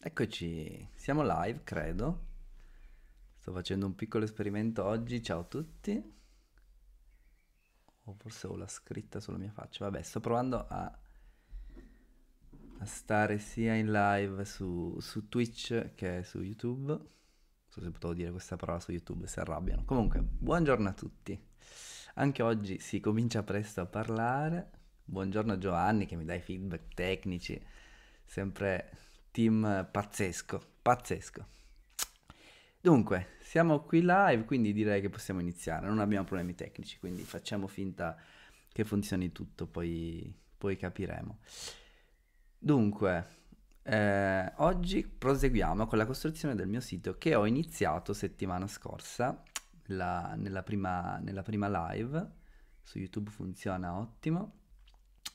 Eccoci, siamo live, credo. Sto facendo un piccolo esperimento oggi, ciao a tutti. O oh, forse ho la scritta sulla mia faccia. Vabbè, sto provando a, a stare sia in live su, su Twitch che su YouTube. Non so se potevo dire questa parola su YouTube, si arrabbiano. Comunque, buongiorno a tutti. Anche oggi si comincia presto a parlare. Buongiorno Giovanni che mi dai feedback tecnici, sempre team pazzesco, pazzesco. Dunque, siamo qui live, quindi direi che possiamo iniziare, non abbiamo problemi tecnici, quindi facciamo finta che funzioni tutto, poi, poi capiremo. Dunque, eh, oggi proseguiamo con la costruzione del mio sito che ho iniziato settimana scorsa, la, nella, prima, nella prima live, su YouTube funziona ottimo.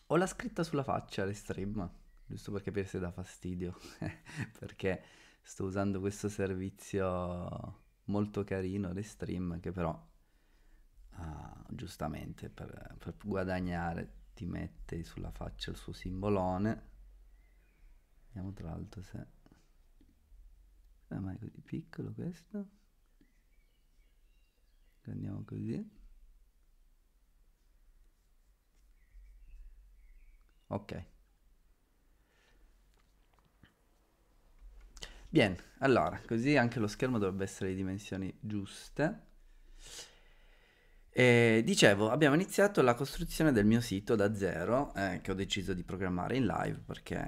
Ho la scritta sulla faccia, l'extreme giusto per capire se dà fastidio, perché sto usando questo servizio molto carino di stream che però ah, giustamente per, per guadagnare ti mette sulla faccia il suo simbolone. Vediamo tra l'altro se... Ah, ma è così piccolo questo. Andiamo così. Ok. Bien, allora, così anche lo schermo dovrebbe essere di dimensioni giuste. E dicevo, abbiamo iniziato la costruzione del mio sito da zero, eh, che ho deciso di programmare in live perché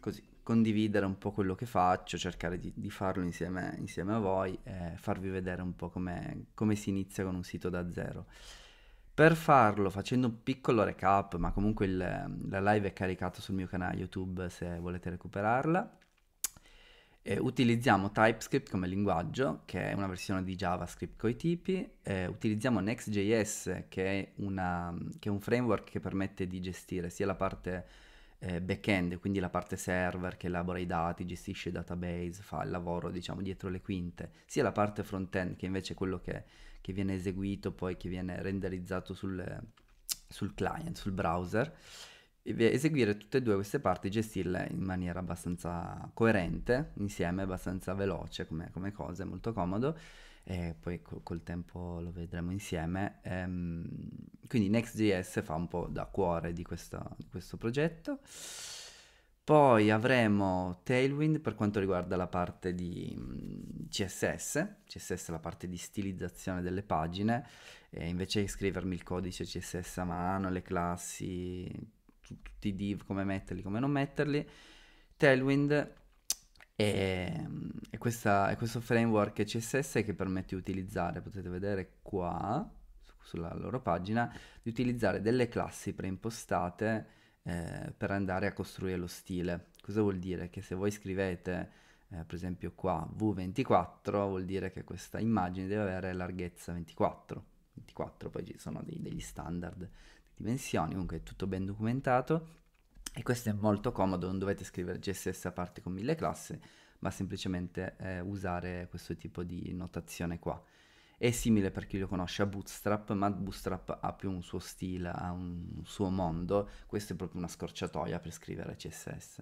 così condividere un po' quello che faccio, cercare di, di farlo insieme, insieme, a voi e farvi vedere un po' come, come si inizia con un sito da zero. Per farlo, facendo un piccolo recap, ma comunque il, la live è caricata sul mio canale YouTube se volete recuperarla, eh, utilizziamo TypeScript come linguaggio, che è una versione di JavaScript coi tipi, eh, utilizziamo Next.js, che è, una, che è un framework che permette di gestire sia la parte eh, back-end, quindi la parte server che elabora i dati, gestisce il database, fa il lavoro diciamo dietro le quinte, sia la parte front-end che invece è quello che, che, viene eseguito poi, che viene renderizzato sul, sul client, sul browser eseguire tutte e due queste parti, gestirle in maniera abbastanza coerente, insieme, abbastanza veloce come, come cosa, è molto comodo. E poi col, col tempo lo vedremo insieme. Ehm, quindi Next.js fa un po' da cuore di questo, di questo progetto. Poi avremo Tailwind per quanto riguarda la parte di CSS, CSS è la parte di stilizzazione delle pagine, e invece di scrivermi il codice CSS a mano, le classi, tutti i div, come metterli, come non metterli. Tailwind è, è, questa, è questo framework CSS che permette di utilizzare, potete vedere qua sulla loro pagina, di utilizzare delle classi preimpostate eh, per andare a costruire lo stile. Cosa vuol dire? Che se voi scrivete eh, per esempio qua V24 vuol dire che questa immagine deve avere larghezza 24, 24 poi ci sono dei, degli standard dimensioni, comunque è tutto ben documentato e questo è molto comodo, non dovete scrivere CSS a parte con mille classi, ma semplicemente eh, usare questo tipo di notazione qua. È simile per chi lo conosce a Bootstrap, ma Bootstrap ha più un suo stile, ha un suo mondo, questo è proprio una scorciatoia per scrivere CSS.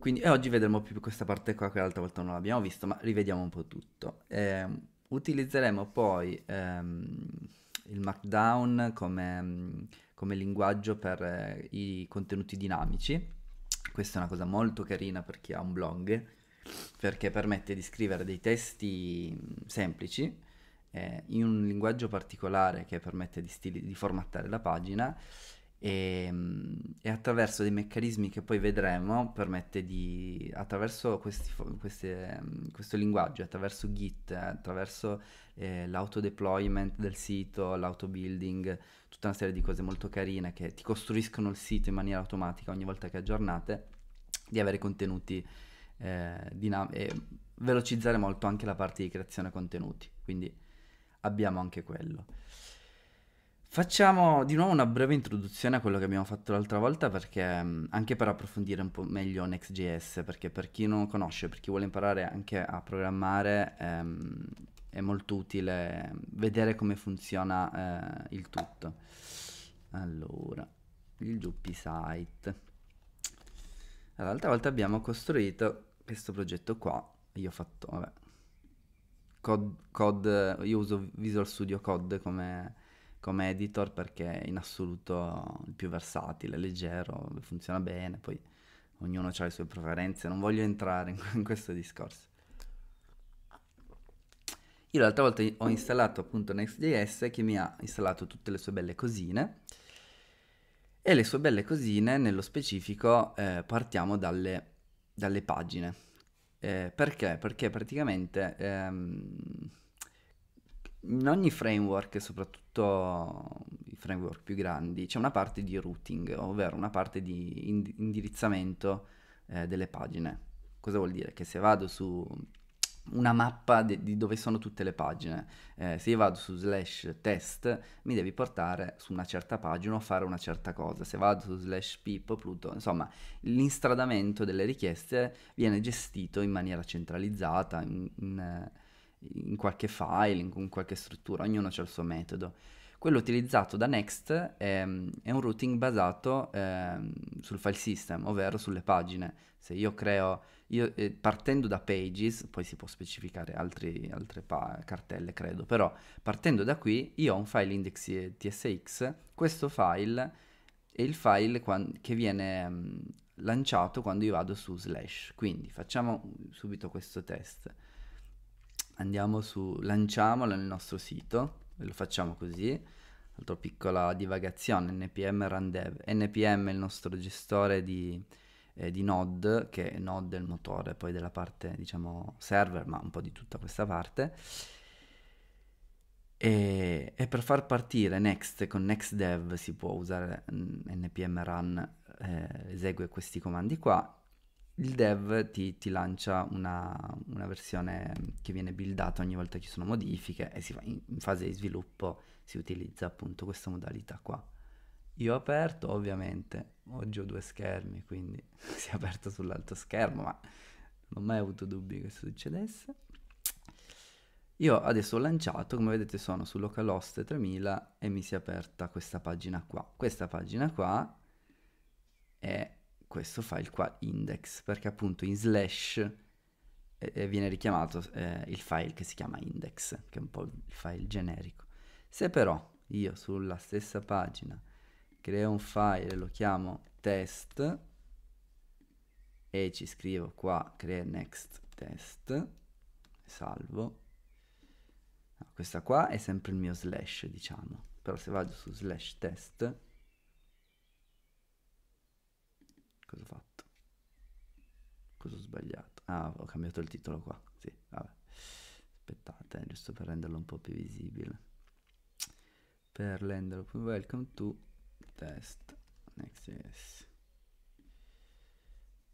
Quindi eh, oggi vedremo più questa parte qua che l'altra volta non l'abbiamo visto, ma rivediamo un po' tutto. Eh, Utilizzeremo poi ehm, il Markdown come, come linguaggio per eh, i contenuti dinamici. Questa è una cosa molto carina per chi ha un blog, perché permette di scrivere dei testi semplici eh, in un linguaggio particolare che permette di, stili- di formattare la pagina e, ehm, e, attraverso dei meccanismi che poi vedremo permette di, attraverso questi, queste, questo linguaggio, attraverso Git, attraverso eh, l'autodeployment del sito, l'autobuilding, tutta una serie di cose molto carine che ti costruiscono il sito in maniera automatica ogni volta che aggiornate, di avere contenuti eh, dinamici e velocizzare molto anche la parte di creazione contenuti, quindi abbiamo anche quello. Facciamo di nuovo una breve introduzione a quello che abbiamo fatto l'altra volta perché mm, anche per approfondire un po' meglio Next.js, perché per chi non conosce, per chi vuole imparare anche a programmare ehm, è molto utile vedere come funziona eh, il tutto. Allora, il Juppy site. L'altra volta abbiamo costruito questo progetto qua, io ho fatto, vabbè, code, code, io uso Visual Studio Code come come editor perché è in assoluto il più versatile, leggero, funziona bene, poi ognuno ha le sue preferenze, non voglio entrare in, in questo discorso. Io l'altra volta ho installato appunto Next.js che mi ha installato tutte le sue belle cosine e le sue belle cosine nello specifico eh, partiamo dalle, dalle pagine. Eh, perché? Perché praticamente ehm, in ogni framework, soprattutto i framework più grandi, c'è una parte di routing, ovvero una parte di indirizzamento eh, delle pagine. Cosa vuol dire? Che se vado su una mappa de- di dove sono tutte le pagine, eh, se io vado su slash test mi devi portare su una certa pagina o fare una certa cosa, se vado su slash pip, pluto, insomma l'instradamento delle richieste viene gestito in maniera centralizzata, in, in, in qualche file, in qualche struttura, ognuno ha il suo metodo. Quello utilizzato da Next è, è un routing basato eh, sul file system, ovvero sulle pagine. Se io creo, io, eh, partendo da Pages, poi si può specificare altri, altre pa- cartelle, credo, però partendo da qui io ho un file index.tsx, questo file è il file qua- che viene mh, mm, lanciato quando io vado su slash. Quindi facciamo subito questo test andiamo su, lanciamola nel nostro sito, e lo facciamo così, altra piccola divagazione, npm randev, npm è il nostro gestore di, eh, di node, che è node il motore poi della parte, diciamo, server, ma un po' di tutta questa parte, e, e per far partire next con nextdev si può usare npm mm, run, eh, esegue questi comandi qua, il dev ti, ti lancia una, una, versione che viene buildata ogni volta che ci sono modifiche e si fa in, in fase di sviluppo si utilizza appunto questa modalità qua. Io ho aperto, ovviamente, oggi ho due schermi, quindi si è aperto sull'altro schermo, ma non ho mai avuto dubbi che succedesse. Io adesso ho lanciato, come vedete sono su localhost 3000 e mi si è aperta questa pagina qua. Questa pagina qua è questo file qua index perché appunto in slash eh, eh, viene richiamato eh, il file che si chiama index che è un po' il file generico se però io sulla stessa pagina creo un file lo chiamo test e ci scrivo qua create next test salvo no, questa qua è sempre il mio slash diciamo però se vado su slash test Cosa ho fatto? Cosa ho sbagliato? Ah, ho cambiato il titolo qua. Sì, vabbè. Aspettate, eh, giusto per renderlo un po' più visibile. Per renderlo più welcome to test next.js.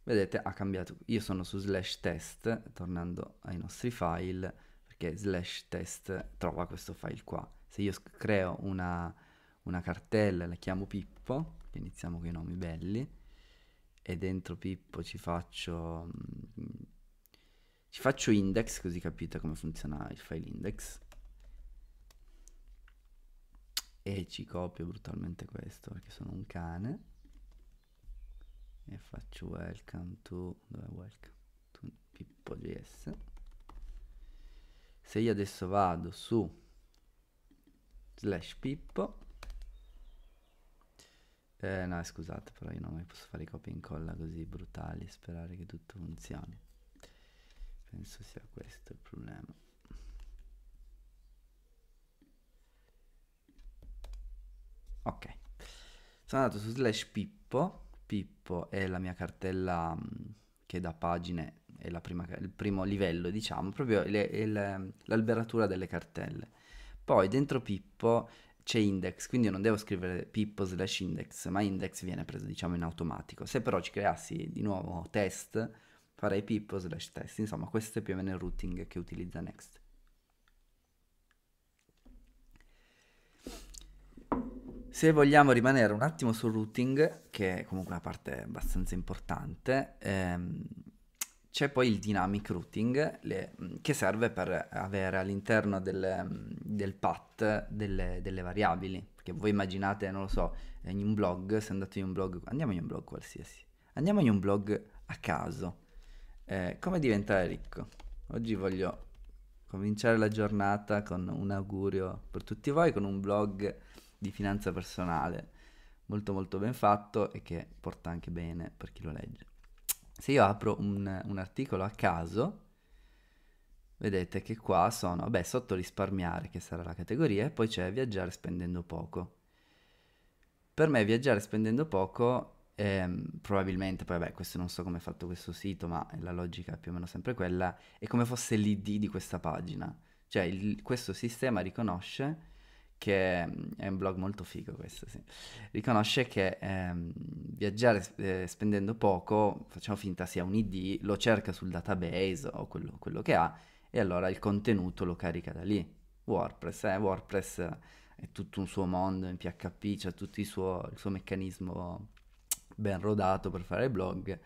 Vedete, ha cambiato. Io sono su slash test, tornando ai nostri file, perché slash test trova questo file qua. Se io creo una, una cartella, la chiamo Pippo, iniziamo con i nomi belli, e dentro Pippo ci faccio mm, ci faccio index così capite come funziona il file index e ci copio brutalmente questo perché sono un cane e faccio welcome to dove welcome to pippo.js se io adesso vado su slash pippo eh, no, scusate, però io non mi posso fare i copia e incolla così brutali e sperare che tutto funzioni. Penso sia questo il problema. Ok. Sono andato su slash Pippo. Pippo è la mia cartella mm, che da pagine è prima, il primo livello, diciamo, proprio l'alberatura delle cartelle. Poi dentro Pippo c'è index, quindi io non devo scrivere pippo slash index, ma index viene preso diciamo in automatico. Se però ci creassi di nuovo test, farei pippo slash test, insomma questo è più o meno il routing che utilizza Next. Se vogliamo rimanere un attimo sul routing, che è comunque una parte abbastanza importante, ehm, c'è poi il dynamic routing le, mm, che serve per avere all'interno del, mm, del path delle, delle, variabili. Perché voi immaginate, non lo so, in un blog, se andate in un blog, andiamo in un blog qualsiasi, andiamo in un blog a caso. Eh, come diventare ricco? Oggi voglio cominciare la giornata con un augurio per tutti voi, con un blog di finanza personale molto molto ben fatto e che porta anche bene per chi lo legge se io apro un, un articolo a caso, vedete che qua sono, vabbè, sotto risparmiare, che sarà la categoria, e poi c'è viaggiare spendendo poco. Per me viaggiare spendendo poco Ehm, probabilmente, poi vabbè, questo non so come è fatto questo sito, ma la logica è più o meno sempre quella, è come fosse l'ID di questa pagina. Cioè il, questo sistema riconosce che è un blog molto figo questo, sì. riconosce che ehm, viaggiare eh, spendendo poco, facciamo finta sia un ID, lo cerca sul database o quello, quello, che ha e allora il contenuto lo carica da lì. WordPress, eh? WordPress è tutto un suo mondo in PHP, c'è tutto il suo, il suo meccanismo ben rodato per fare blog,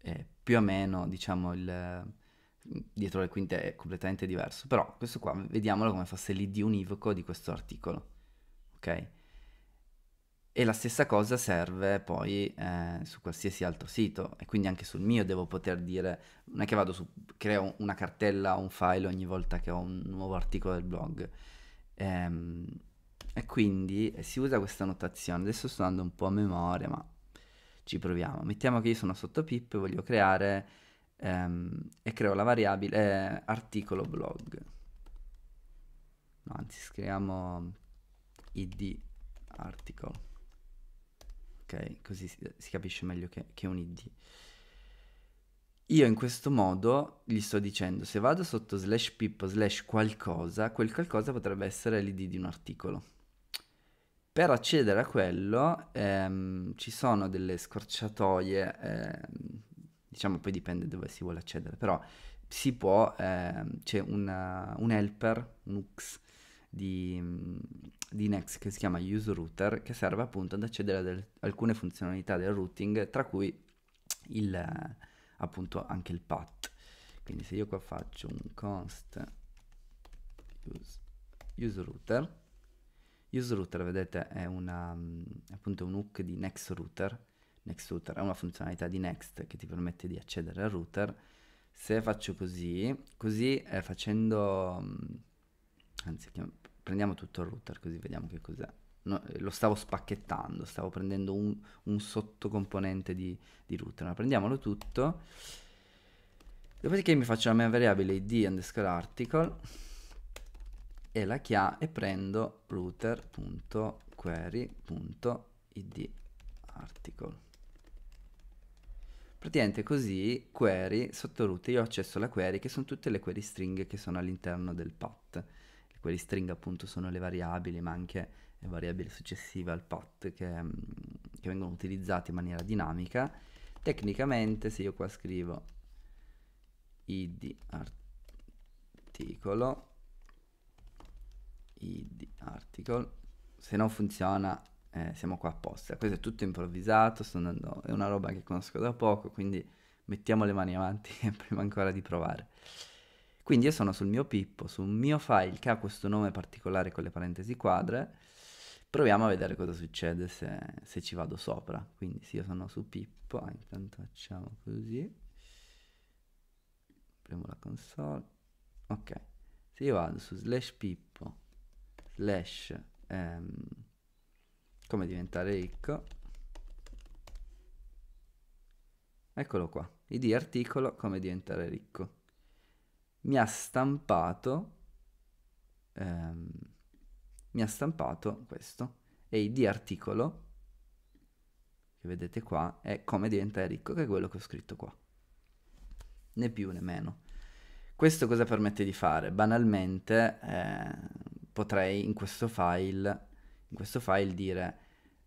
eh, più o meno diciamo il dietro le quinte è completamente diverso. Però questo qua, vediamolo come fosse l'id univoco di questo articolo, ok? E la stessa cosa serve poi eh, su qualsiasi altro sito e quindi anche sul mio devo poter dire, non è che vado su, creo una cartella o un file ogni volta che ho un nuovo articolo del blog. Ehm, e quindi eh, si usa questa notazione, adesso sto andando un po' a memoria ma ci proviamo. Mettiamo che io sono sotto pip e voglio creare ehm, e creo la variabile eh, articolo blog. No, anzi, scriviamo id article. Ok, così si, si capisce meglio che, che un id. Io in questo modo gli sto dicendo se vado sotto slash pippo slash qualcosa, quel qualcosa potrebbe essere l'id di un articolo. Per accedere a quello ehm, ci sono delle scorciatoie ehm, diciamo poi dipende dove si vuole accedere, però si può, ehm, eh, c'è una, un helper, un UX di, mm, di Next che si chiama Use Router che serve appunto ad accedere ad del, alcune funzionalità del routing, tra cui il, eh, appunto anche il path. Quindi se io qua faccio un const use, use router, use router vedete è una, mm, appunto un hook di Next Router Next Router ha una funzionalità di Next che ti permette di accedere al router. Se faccio così, così eh, facendo... Mm, anzi, prendiamo tutto il router così vediamo che cos'è. No, eh, lo stavo spacchettando, stavo prendendo un, un sottocomponente di, di router. Ma prendiamolo tutto. Dopodiché mi faccio la mia variabile id underscore article e la chia e prendo router.query.id article Praticamente così, query, sotto io ho accesso alla query, che sono tutte le query string che sono all'interno del pot. Le query string appunto sono le variabili, ma anche le variabili successive al pot che, mm, che vengono utilizzate in maniera dinamica. Tecnicamente, se io qua scrivo id articolo, id article, se non funziona eh, siamo qua apposta. Questo è tutto improvvisato, andando, è una roba che conosco da poco, quindi mettiamo le mani avanti prima ancora di provare. Quindi io sono sul mio Pippo, sul mio file che ha questo nome particolare con le parentesi quadre, proviamo a vedere cosa succede se, se ci vado sopra. Quindi se io sono su Pippo, ah, intanto facciamo così, Apriamo la console, ok. Se io vado su slash Pippo, slash... Ehm, come diventare ricco eccolo qua id articolo come diventare ricco mi ha stampato ehm, mi ha stampato questo e id articolo che vedete qua è come diventare ricco che è quello che ho scritto qua né più né meno questo cosa permette di fare banalmente eh, potrei in questo file in questo file dire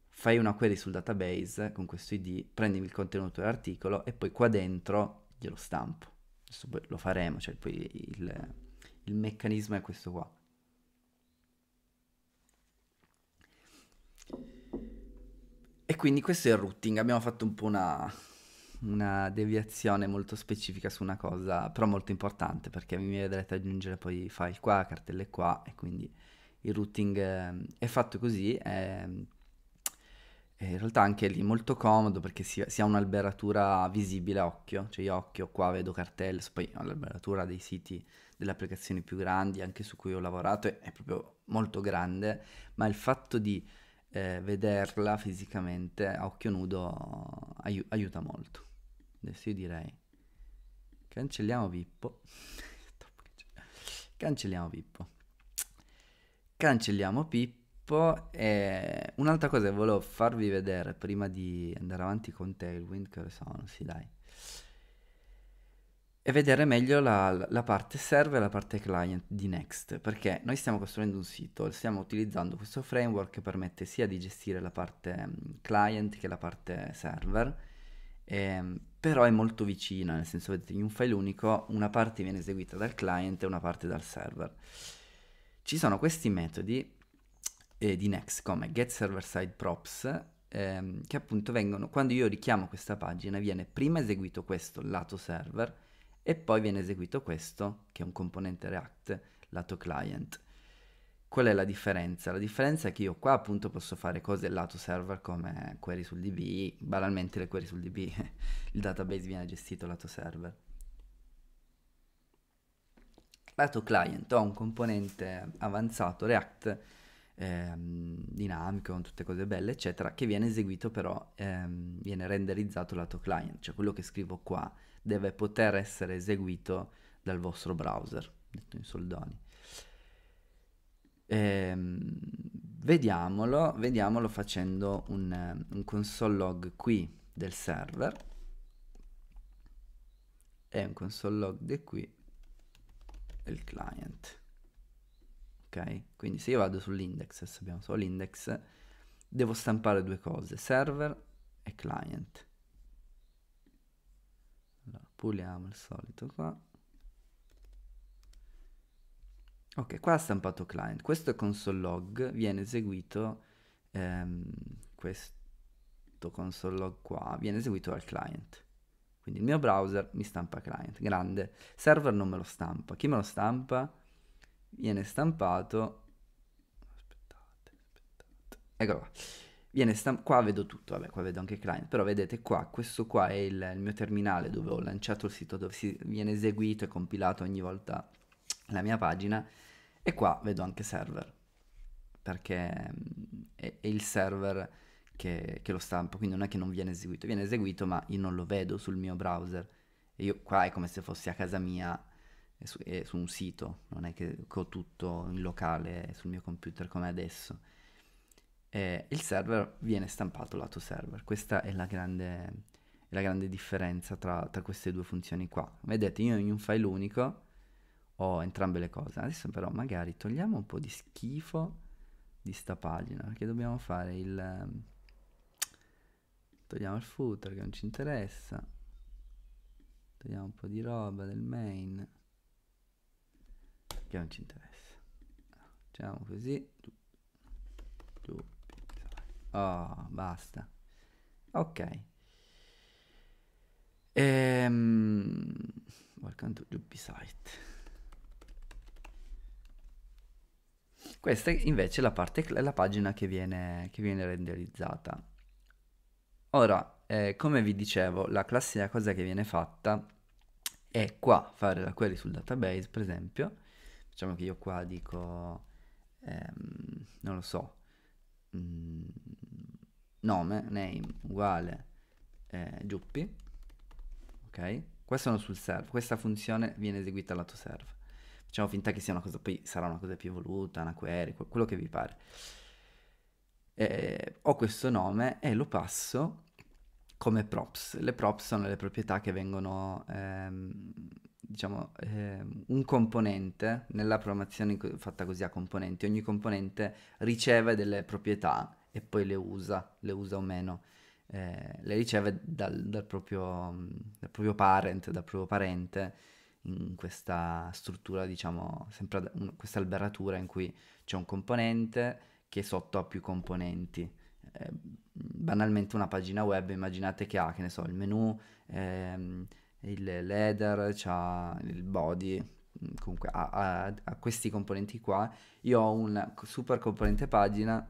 fai una query sul database con questo id, prendimi il contenuto dell'articolo e poi qua dentro glielo stampo. Adesso lo faremo, cioè poi il, il meccanismo è questo qua. E quindi questo è il routing, abbiamo fatto un po' una, una deviazione molto specifica su una cosa, però molto importante perché mi vedrete aggiungere poi file qua, cartelle qua e quindi il routing ehm, è fatto così, è, ehm, è, eh, in realtà anche lì molto comodo perché si, si, ha un'alberatura visibile a occhio, cioè io occhio qua vedo cartelle, poi ho l'alberatura dei siti delle applicazioni più grandi anche su cui ho lavorato è, è proprio molto grande, ma il fatto di eh, vederla fisicamente a occhio nudo ai- aiuta molto. Adesso io direi cancelliamo Vippo. Cancelliamo Vippo cancelliamo Pippo e un'altra cosa che volevo farvi vedere prima di andare avanti con Tailwind, che sono, sì dai, e vedere meglio la, la parte server e la parte client di Next, perché noi stiamo costruendo un sito, stiamo utilizzando questo framework che permette sia di gestire la parte mm, client che la parte server, e, ehm, però è molto vicina, nel senso vedete in un file unico una parte viene eseguita dal client e una parte dal server. Ci sono questi metodi eh, di Next come get server side props ehm, che appunto vengono, quando io richiamo questa pagina viene prima eseguito questo lato server e poi viene eseguito questo che è un componente React lato client. Qual è la differenza? La differenza è che io qua appunto posso fare cose lato server come query sul DB, banalmente le query sul DB, il database viene gestito lato server. Lato client ho un componente avanzato React ehm, dinamico, con tutte cose belle, eccetera, che viene eseguito però, ehm, viene renderizzato lato client, cioè quello che scrivo qua deve poter essere eseguito dal vostro browser, detto in soldoni. Ehm, vediamolo, vediamolo facendo un, un console log qui del server e un console log di qui il client. Ok? Quindi se io vado sull'index, adesso abbiamo solo l'index, devo stampare due cose, server e client. Allora, puliamo il solito qua. Ok, qua ha stampato client. Questo console log, viene eseguito ehm, questo console log qua, viene eseguito dal client. Quindi il mio browser mi stampa client, grande. Server non me lo stampa. Chi me lo stampa? Viene stampato... Aspettate, aspettate. Eccolo qua. Viene stamp- qua vedo tutto, vabbè, qua vedo anche client, però vedete qua, questo qua è il, il mio terminale dove ho lanciato il sito, dove si, viene eseguito e compilato ogni volta la mia pagina, e qua vedo anche server, perché mm, è, è il server che, che lo stampo, quindi non è che non viene eseguito, viene eseguito ma io non lo vedo sul mio browser. E io qua è come se fossi a casa mia e su, e su un sito, non è che, che ho tutto in locale sul mio computer come adesso. E il server viene stampato lato server, questa è la grande, la grande differenza tra, tra queste due funzioni qua. Vedete, io in un file unico ho entrambe le cose. Adesso però magari togliamo un po' di schifo di sta pagina, perché dobbiamo fare il Togliamo il footer che non ci interessa. Togliamo un po' di roba del main che non ci interessa. Facciamo così. Oh, basta. Ok. Ehm, welcome to site. Questa invece è la, parte, la pagina che viene, che viene renderizzata. Ora, eh, come vi dicevo, la classica cosa che viene fatta è qua fare la query sul database, per esempio. Diciamo che io qua dico, ehm, non lo so, mh, mm, nome, name uguale eh, Giuppi, ok? Questo sono sul serve. questa funzione viene eseguita lato serve. Facciamo finta che sia una cosa, poi sarà una cosa più evoluta, una query, quello che vi pare eh, ho questo nome e lo passo come props. Le props sono le proprietà che vengono, ehm, diciamo, ehm, un componente, nella programmazione fatta così a componenti, ogni componente riceve delle proprietà e poi le usa, le usa o meno. Eh, le riceve dal, dal, proprio, dal, proprio, parent, dal proprio parente in questa struttura, diciamo, sempre questa alberatura in cui c'è un componente, che sotto ha più componenti. Eh, banalmente una pagina web, immaginate che ha, che ne so, il menu, ehm, il header, c'ha il body, comunque ha, a, a, questi componenti qua. Io ho un super componente pagina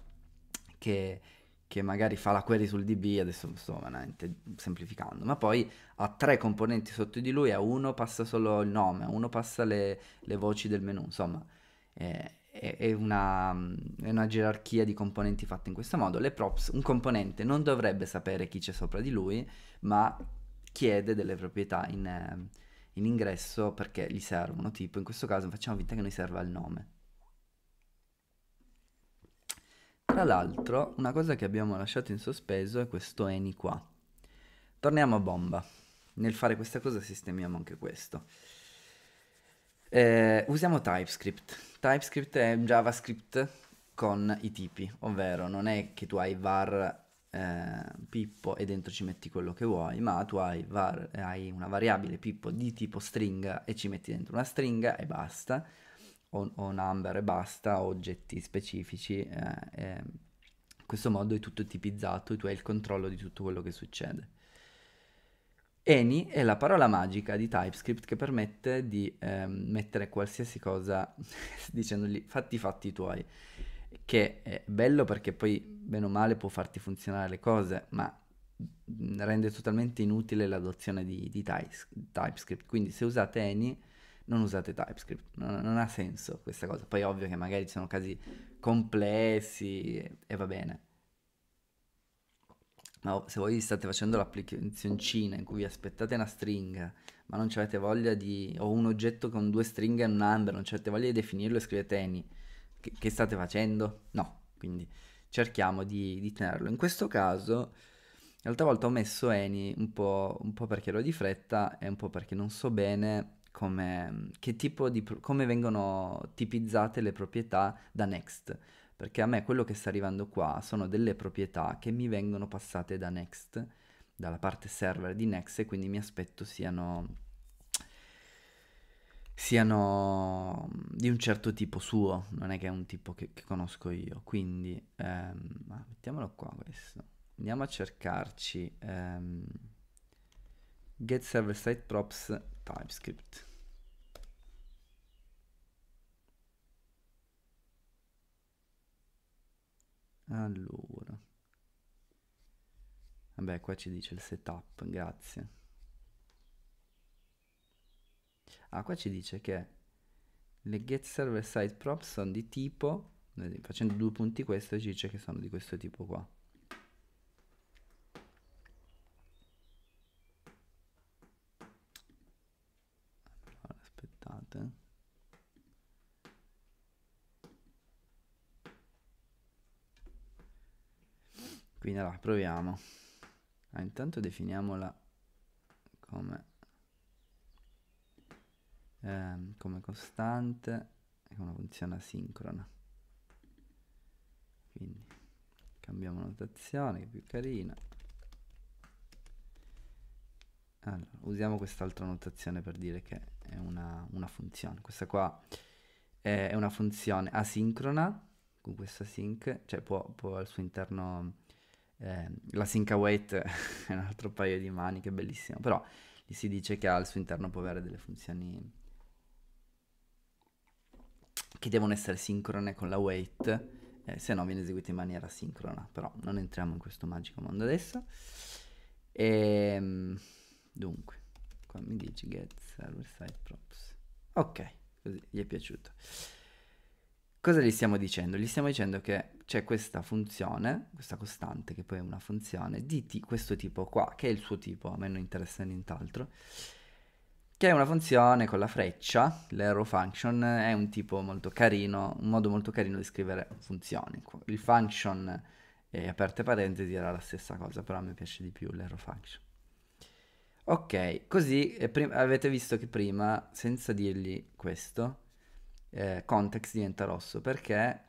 che, che magari fa la query sul DB, adesso sto veramente semplificando, ma poi ha tre componenti sotto di lui, a uno passa solo il nome, a uno passa le, le voci del menu, insomma... Eh, è una, è una, gerarchia di componenti fatta in questo modo. Le props, un componente non dovrebbe sapere chi c'è sopra di lui, ma chiede delle proprietà in, eh, in ingresso perché gli servono. Tipo, in questo caso facciamo finta che noi serva il nome. Tra l'altro, una cosa che abbiamo lasciato in sospeso è questo any qua. Torniamo a bomba. Nel fare questa cosa sistemiamo anche questo. Eh, usiamo TypeScript. TypeScript è JavaScript con i tipi, ovvero non è che tu hai var eh, pippo e dentro ci metti quello che vuoi, ma tu hai, var- hai, una variabile pippo di tipo stringa e ci metti dentro una stringa e basta, o, o number e basta, oggetti specifici. Eh, eh. In questo modo è tutto tipizzato e tu hai il controllo di tutto quello che succede. Any è la parola magica di TypeScript che permette di eh, mettere qualsiasi cosa dicendogli fatti i fatti tuoi, che è bello perché poi bene o male può farti funzionare le cose, ma mhmm, rende totalmente inutile l'adozione di, di TypeScript. Quindi se usate Any non usate TypeScript, non, non, ha senso questa cosa. Poi ovvio che magari ci sono casi complessi e, e va bene ma se voi state facendo l'applicazioncina in cui vi aspettate una stringa, ma non avete voglia di... o un oggetto con due stringhe e un number, non avete voglia di definirlo e scrivete any, che, che state facendo? No, quindi cerchiamo di, di, tenerlo. In questo caso, l'altra volta ho messo any un po', un po', perché ero di fretta e un po' perché non so bene come, che tipo di, come vengono tipizzate le proprietà da next perché a me quello che sta arrivando qua sono delle proprietà che mi vengono passate da Next, dalla parte server di Next e quindi mi aspetto siano, siano di un certo tipo suo, non è che è un tipo che, che conosco io. Quindi ehm, mettiamolo qua questo. Andiamo a cercarci ehm, get server side props TypeScript. Allora. Vabbè, qua ci dice il setup, grazie. Ah, qua ci dice che le get server side props sono di tipo, facendo due punti questo ci dice che sono di questo tipo qua. proviamo. Ah, intanto definiamola come, ehm, come costante e con una funzione asincrona. Quindi cambiamo notazione che è più carina. Allora, usiamo quest'altra notazione per dire che è una, una funzione. Questa qua è una funzione asincrona con questa sync, cioè può, può al suo interno eh, la Sinca Weight è un altro paio di maniche, bellissimo, però gli si dice che al suo interno può avere delle funzioni che devono essere sincrone con la weight, eh, se no viene eseguita in maniera sincrona, però non entriamo in questo magico mondo adesso. E, ehm, dunque, qua mi dice get server side props. Ok, così gli è piaciuto. Cosa gli stiamo dicendo? Gli stiamo dicendo che c'è questa funzione, questa costante che poi è una funzione di t- questo tipo qua, che è il suo tipo, a me non interessa nient'altro, che è una funzione con la freccia, l'arrow function, è un tipo molto carino, un modo molto carino di scrivere funzioni. Il function, eh, aperte parentesi, era la stessa cosa, però a me piace di più l'arrow function. Ok, così prim- avete visto che prima, senza dirgli questo, eh, context diventa rosso perché,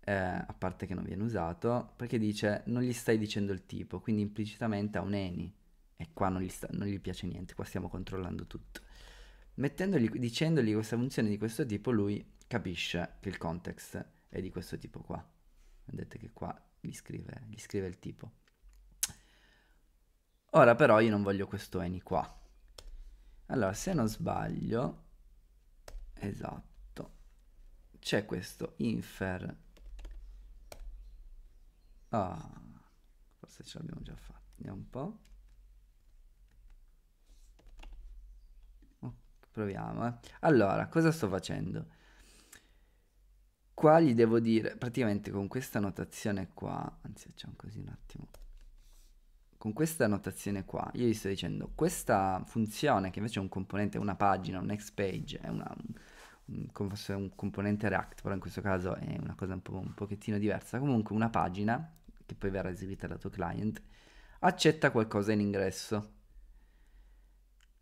eh, a parte che non viene usato, perché dice non gli stai dicendo il tipo, quindi implicitamente ha un any e qua non gli, sta, non gli piace niente, qua stiamo controllando tutto. Mettendogli, dicendogli questa funzione di questo tipo, lui capisce che il context è di questo tipo qua. Vedete che qua gli scrive, gli scrive il tipo. Ora però io non voglio questo any qua. Allora, se non sbaglio, esatto c'è questo infer ah forse ce l'abbiamo già fatto andiamo un po' oh, proviamo eh. allora cosa sto facendo qua gli devo dire praticamente con questa notazione qua anzi facciamo così un attimo con questa notazione qua io gli sto dicendo questa funzione che invece è un componente una pagina un next page è una Mm, come fosse un componente React, però in questo caso è una cosa un, po', un pochettino diversa. Comunque una pagina, che poi verrà eseguita dal tuo client, accetta qualcosa in ingresso.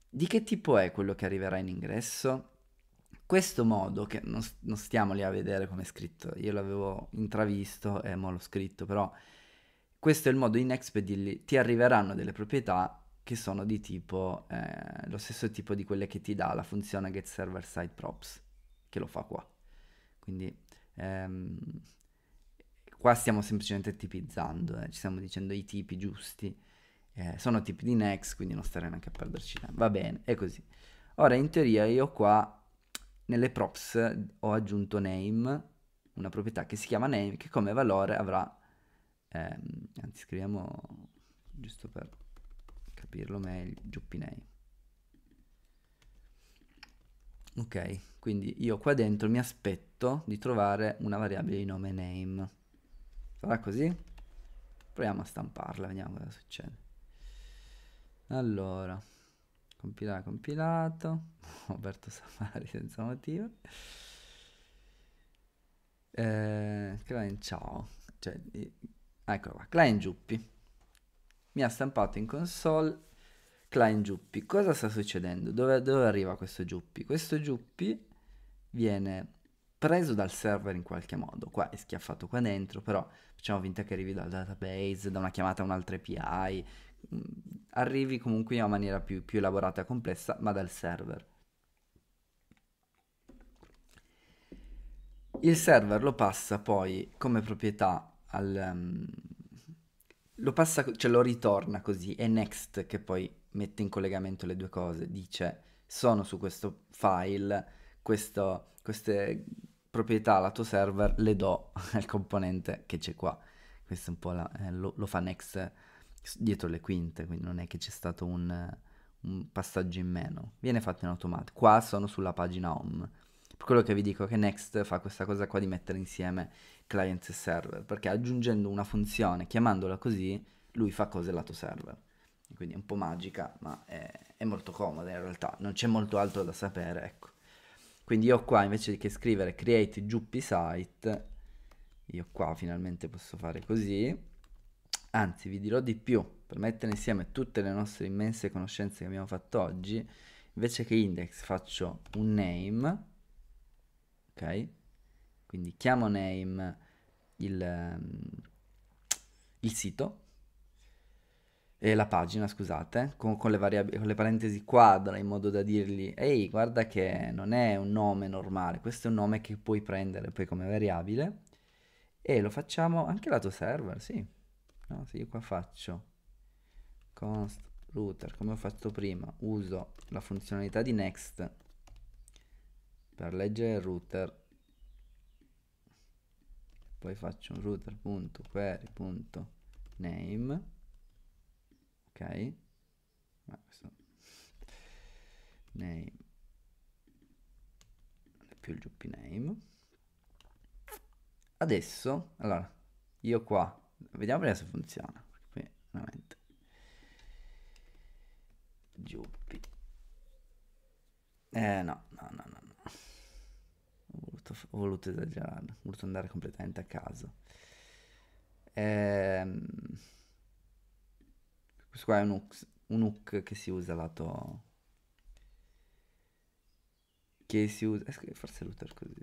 Di che tipo è quello che arriverà in ingresso? Questo modo, che non, non stiamo lì a vedere come è scritto, io l'avevo intravisto e mo l'ho scritto, però questo è il modo in Expedilly, ti arriveranno delle proprietà che sono di tipo, eh, lo stesso tipo di quelle che ti dà la funzione get server side props che lo fa qua. Quindi ehm, qua stiamo semplicemente tipizzando, eh, ci stiamo dicendo i tipi giusti. Eh, sono tipi di next, quindi non stare neanche a perderci tempo. Va bene, è così. Ora, in teoria, io qua nelle props ho aggiunto name, una proprietà che si chiama name, che come valore avrà... Ehm, anzi, scriviamo giusto per capirlo meglio, giuppi name. Ok, quindi io qua dentro mi aspetto di trovare una variabile di nome name. Sarà così? Proviamo a stamparla, vediamo cosa succede. Allora, compilare compilato. Ho aperto Safari senza motivo. Eh, client ciao. Cioè, eccolo qua, client giuppi. Mi ha stampato in console client giuppi. Cosa sta succedendo? Dove, dove arriva questo giuppi? Questo giuppi viene preso dal server in qualche modo, qua è schiaffato qua dentro, però facciamo finta che arrivi dal database, da una chiamata a un'altra API, mm, arrivi comunque in una maniera più, più elaborata e complessa, ma dal server. Il server lo passa poi come proprietà al... Um, lo passa, cioè lo ritorna così, e Next che poi mette in collegamento le due cose, dice sono su questo file questo, queste proprietà lato server le do al componente che c'è qua. Questo un po' la, eh, lo, lo, fa Next dietro le quinte, quindi non è che c'è stato un, un passaggio in meno. Viene fatto in automatico. Qua sono sulla pagina home. Per quello che vi dico che Next fa questa cosa qua di mettere insieme client e server, perché aggiungendo una funzione, chiamandola così, lui fa cose lato server. Quindi è un po' magica, ma è, è molto comoda in realtà, non c'è molto altro da sapere, ecco. Quindi io qua invece che scrivere create Giuppi site, io qua finalmente posso fare così. Anzi, vi dirò di più, per mettere insieme tutte le nostre immense conoscenze che abbiamo fatto oggi, invece che index faccio un name, ok? Quindi chiamo name il, ehm, il sito eh, la pagina, scusate, con, con, le variab- con le parentesi quadra in modo da dirgli ehi guarda che non è un nome normale, questo è un nome che puoi prendere poi come variabile e lo facciamo anche lato server, sì. No, se io qua faccio const router come ho fatto prima, uso la funzionalità di next per leggere il router poi faccio un router.query.name ok ma questo name non è più il gp name adesso allora io qua vediamo se funziona qui veramente giuppi eh no no no no, no. Ho, voluto, ho voluto esagerare ho voluto andare completamente a caso ehm questo qua è un hook, un hook che si usa lato... Che si usa... Eh, forse router così.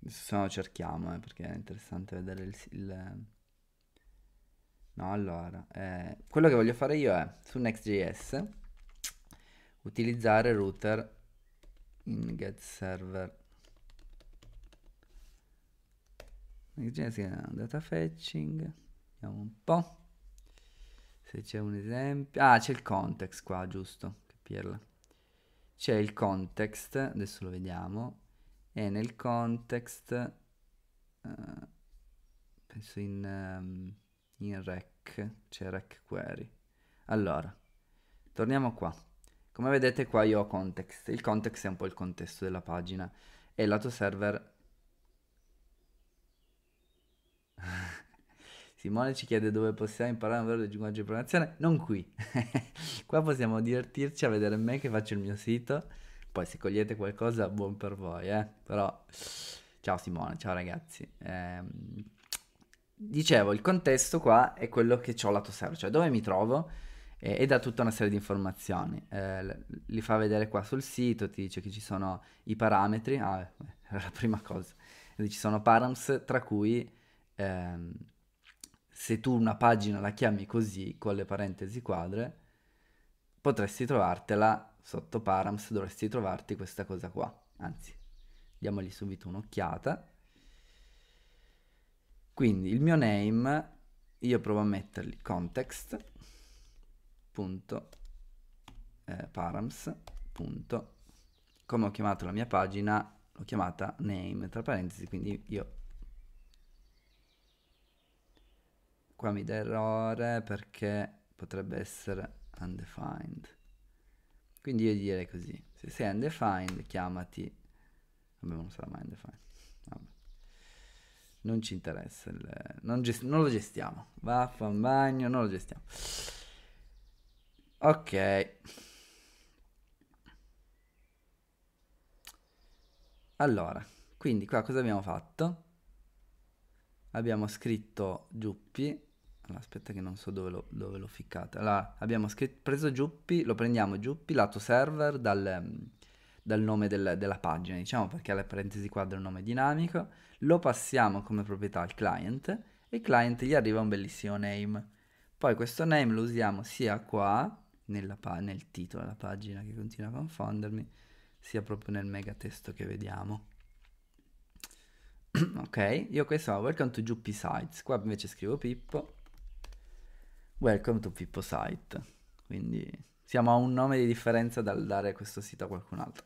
Adesso se no cerchiamo eh, perché è interessante vedere il, il... No, allora, eh, quello che voglio fare io è su Next.js utilizzare router in get server data fetching vediamo un po' se c'è un esempio ah c'è il context qua giusto che c'è il context adesso lo vediamo e nel context uh, penso in, um, in rec c'è rec query allora torniamo qua come vedete qua io ho context, il context è un po' il contesto della pagina e il lato server... Simone ci chiede dove possiamo imparare un vero linguaggio di programmazione, non qui, qua possiamo divertirci a vedere me che faccio il mio sito, poi se cogliete qualcosa buon per voi, eh? però ciao Simone, ciao ragazzi. Eh, dicevo, il contesto qua è quello che ho lato server, cioè dove mi trovo e, e dà tutta una serie di informazioni. Eh, li fa vedere qua sul sito, ti dice che ci sono i parametri, ah, era eh, la prima cosa, ci sono params tra cui ehm, se tu una pagina la chiami così, con le parentesi quadre, potresti trovartela sotto params, dovresti trovarti questa cosa qua, anzi, diamogli subito un'occhiata. Quindi il mio name, io provo a mettergli context, punto, eh, params punto, come ho chiamato la mia pagina l'ho chiamata name tra parentesi quindi io qua mi dà errore perché potrebbe essere undefined quindi io direi così se sei undefined chiamati vabbè non sarà mai undefined vabbè. non ci interessa il... non, gest... non lo gestiamo va a un bagno non lo gestiamo Ok. Allora, quindi qua cosa abbiamo fatto? Abbiamo scritto giuppi. Allora, aspetta che non so dove lo, dove l'ho ficcata. Allora, abbiamo scritto, preso giuppi, lo prendiamo giuppi, lato server, dal, ehm, dal nome del, della pagina, diciamo, perché la parentesi quadro è un nome dinamico. Lo passiamo come proprietà al client e il client gli arriva un bellissimo name. Poi questo name lo usiamo sia qua pa- nel titolo della pagina che continua a confondermi, sia proprio nel megatesto che vediamo. ok, io questo sono Welcome to Juppy Sites, qua invece scrivo Pippo. Welcome to Pippo Site, quindi siamo a un nome di differenza dal dare questo sito a qualcun altro.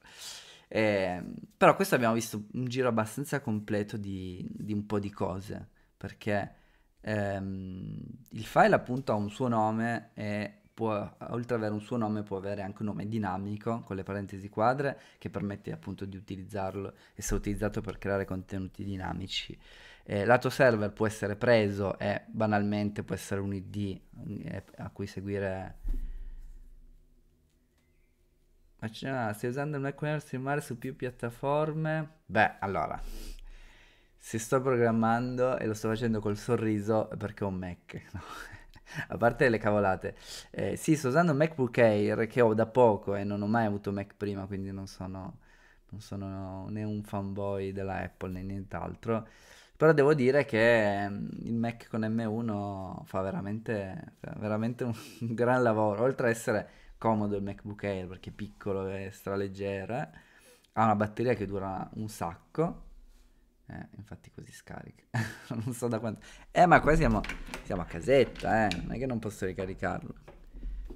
Eh, però questo abbiamo visto un giro abbastanza completo di, di un po' di cose, perché ehm, il file appunto ha un suo nome e può, oltre ad avere un suo nome, può avere anche un nome dinamico con le parentesi quadre che permette appunto di utilizzarlo, essere utilizzato per creare contenuti dinamici. Eh, lato server può essere preso e banalmente può essere un ID eh, a cui seguire ma ah, stai usando MacWare streamare su più piattaforme? Beh, allora, se sto programmando e lo sto facendo col sorriso è perché ho un Mac, no? a parte le cavolate. Eh, sì, sto usando un MacBook Air che ho da poco e non ho mai avuto Mac prima, quindi non sono, non sono né un fanboy della Apple né nient'altro. Però devo dire che mm, il Mac con M1 fa veramente, veramente un gran lavoro. Oltre ad essere comodo il MacBook Air perché è piccolo e straleggero, eh, ha una batteria che dura un sacco eh, infatti così scarica. non so da quanto... Eh, ma qua siamo, siamo a casetta, eh. Non è che non posso ricaricarlo.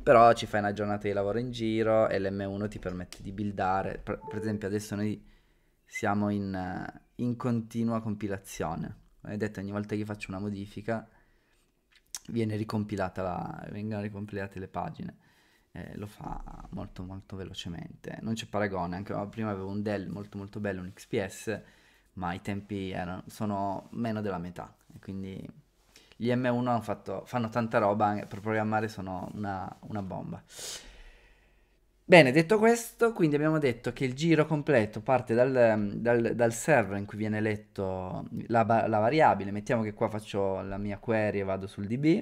Però ci fai una giornata di lavoro in giro e l'M1 ti permette di buildare. Per, per esempio adesso noi siamo in, eh, in continua compilazione. Come detto, ogni volta che faccio una modifica viene ricompilata la, vengono ricompilate le pagine. Eh, lo fa molto molto velocemente. Non c'è paragone, anche prima avevo un Dell molto molto bello, un XPS ma i tempi erano, sono meno della metà, quindi gli M1 fatto, fanno tanta roba, per programmare sono una, una bomba. Bene, detto questo, quindi abbiamo detto che il giro completo parte dal, dal, dal server in cui viene letto la, la, variabile. Mettiamo che qua faccio la mia query e vado sul DB,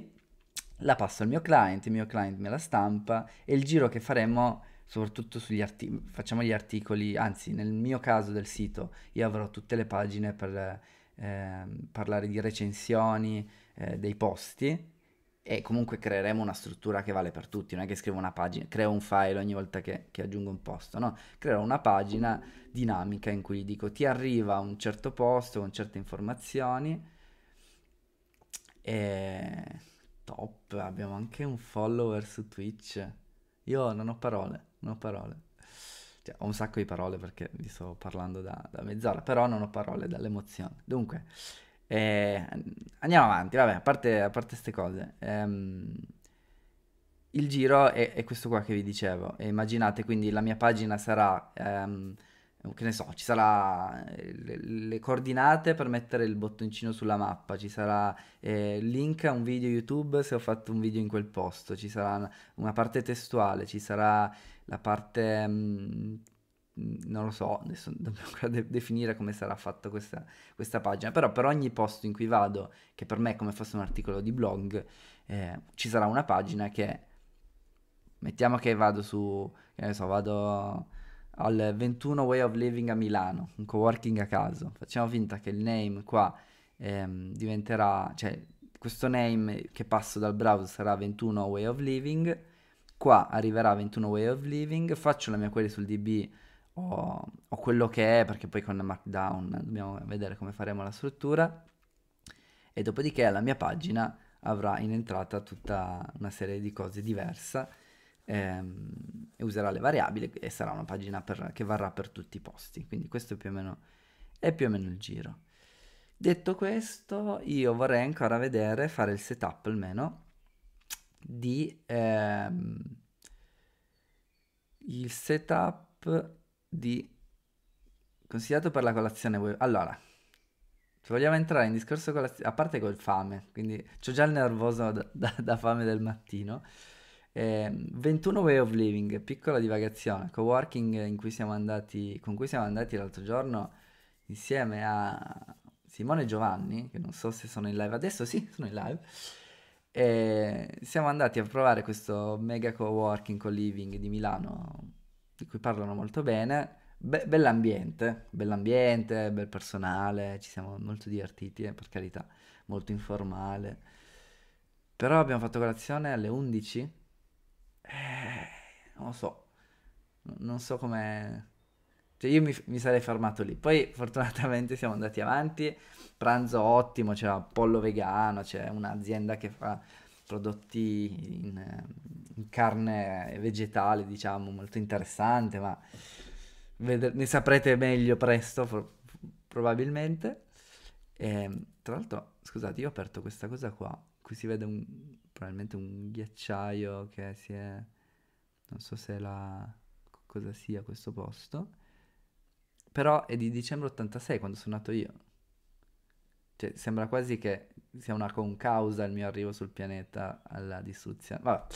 la passo al mio client, il mio client me la stampa e il giro che faremo soprattutto sugli articoli, facciamo gli articoli, anzi nel mio caso del sito io avrò tutte le pagine per eh, parlare di recensioni eh, dei posti e comunque creeremo una struttura che vale per tutti, non è che scrivo una pagina, creo un file ogni volta che, che aggiungo un posto, no, creerò una pagina dinamica in cui dico ti arriva un certo posto con certe informazioni e top, abbiamo anche un follower su Twitch. Io non ho parole, non ho parole. Cioè, ho un sacco di parole perché vi sto parlando da, da mezz'ora, però non ho parole dall'emozione. Dunque, eh, andiamo avanti, vabbè, a parte queste cose. Ehm, il giro è, è, questo qua che vi dicevo. E immaginate quindi la mia pagina sarà... Ehm, eh, che ne so, ci sarà eh, le, le, coordinate per mettere il bottoncino sulla mappa, ci sarà il eh, link a un video YouTube se ho fatto un video in quel posto, ci sarà una, parte testuale, ci sarà la parte... Mh, mm, non lo so, adesso dobbiamo ancora de- definire come sarà fatta questa, questa, pagina, però per ogni posto in cui vado, che per me è come fosse un articolo di blog, eh, ci sarà una pagina che... Mettiamo che vado su... che ne so, vado al 21 Way of Living a Milano, un coworking a caso. Facciamo finta che il name qua ehm, diventerà, cioè questo name che passo dal browser sarà 21 Way of Living, qua arriverà 21 Way of Living, faccio la mia query sul DB o, o quello che è, perché poi con Markdown dobbiamo vedere come faremo la struttura, e dopodiché la mia pagina avrà in entrata tutta una serie di cose diverse ehm, e userà le variabili e sarà una pagina per, che varrà per tutti i posti. Quindi questo è più o meno, più o meno il giro. Detto questo, io vorrei ancora vedere, fare il setup almeno, di ehm, il setup di consigliato per la colazione web. Allora, se vogliamo entrare in discorso colazione, a parte col fame, quindi ho già il nervoso da, da, da fame del mattino. Eh, 21 Way of Living, piccola divagazione, co-working in cui siamo andati, con cui siamo andati l'altro giorno insieme a Simone e Giovanni, che non so se sono in live adesso, sì, sono in live. E ehm, siamo andati a provare questo mega co-working, co-living di Milano, di cui parlano molto bene. Be- bell'ambiente, bell'ambiente, bel personale, ci siamo molto divertiti, eh, per carità, molto informale. Però abbiamo fatto colazione alle 11 eh, non lo so. Non so come... Cioè io mi, mi, sarei fermato lì. Poi fortunatamente siamo andati avanti. Pranzo ottimo, c'è cioè pollo vegano, c'è cioè un'azienda che fa prodotti in, in, carne vegetale, diciamo, molto interessante, ma ved- ne saprete meglio presto, for- probabilmente. E, ehm, tra l'altro, scusate, io ho aperto questa cosa qua, qui si vede un, probabilmente un ghiacciaio che si è... non so se la... cosa sia questo posto, però è di dicembre 86 quando sono nato io. Cioè, sembra quasi che sia una concausa il mio arrivo sul pianeta alla distruzione. Vabbè.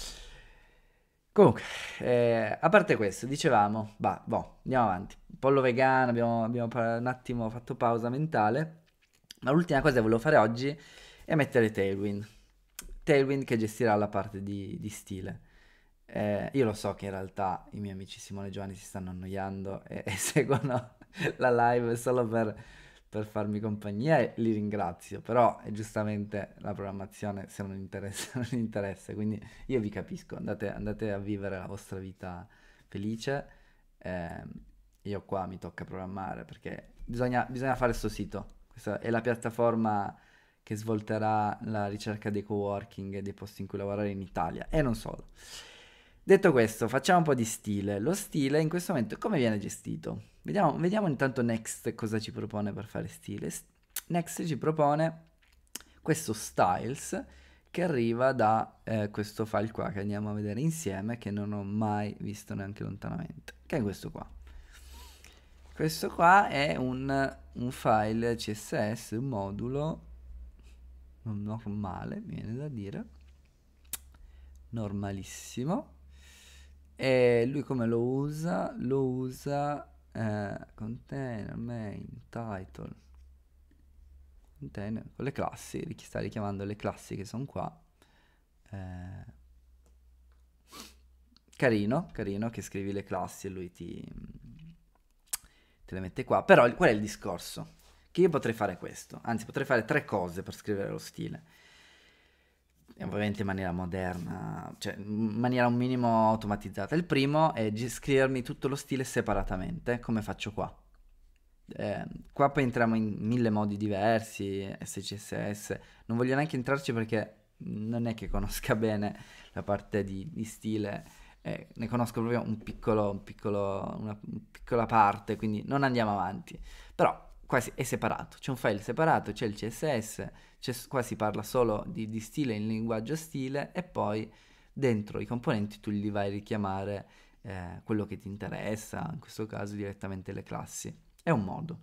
Comunque, eh, a parte questo, dicevamo, bah, boh, andiamo avanti. Pollo vegano, abbiamo, abbiamo un attimo fatto pausa mentale, ma l'ultima cosa che volevo fare oggi è mettere Tailwind. Tailwind che gestirà la parte di, di stile. Eh, io lo so che in realtà i miei amici Simone e Giovanni si stanno annoiando e, e seguono la live solo per, per, farmi compagnia e li ringrazio, però è giustamente la programmazione se non interessa non interessa, quindi io vi capisco, andate, andate a vivere la vostra vita felice, eh, io qua mi tocca programmare perché bisogna, bisogna fare questo sito, questa è la piattaforma che svolterà la ricerca dei coworking e dei posti in cui lavorare in Italia e non solo. Detto questo, facciamo un po' di stile. Lo stile in questo momento come viene gestito? Vediamo, vediamo intanto Next cosa ci propone per fare stile. Next ci propone questo styles che arriva da eh, questo file qua che andiamo a vedere insieme che non ho mai visto neanche lontanamente, che è questo qua. Questo qua è un, un file CSS, un modulo normale, mi viene da dire, normalissimo. E lui come lo usa? Lo usa eh, container main title container con le classi, Chi sta richiamando le classi che sono qua. Eh, carino, carino che scrivi le classi e lui ti te le mette qua, però qual è il discorso? Che io potrei fare questo, anzi potrei fare tre cose per scrivere lo stile. E ovviamente in maniera moderna, cioè in maniera un minimo automatizzata. Il primo è scrivermi tutto lo stile separatamente, come faccio qua. Eh, qua poi entriamo in mille modi diversi, SCSS, non voglio neanche entrarci perché non è che conosca bene la parte di, di stile, eh, ne conosco proprio un piccolo, un piccolo, una piccola parte, quindi non andiamo avanti. Però qua è separato, c'è un file separato, c'è il CSS, c'è, qua si parla solo di, di stile in linguaggio stile e poi dentro i componenti tu li vai a richiamare eh, quello che ti interessa, in questo caso direttamente le classi. È un modo.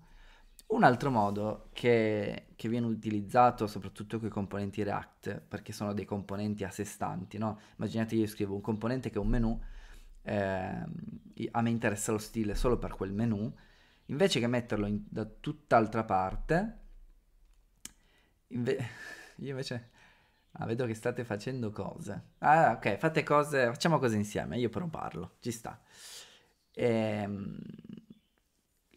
Un altro modo che, che viene utilizzato soprattutto con i componenti React, perché sono dei componenti a sé stanti, no? Immaginate io scrivo un componente che è un menu, eh, a me interessa lo stile solo per quel menu, invece che metterlo in, da tutt'altra parte, inve io invece... Ah, vedo che state facendo cose. Ah, ok, fate cose, facciamo cose insieme, io però parlo, ci sta. Ehm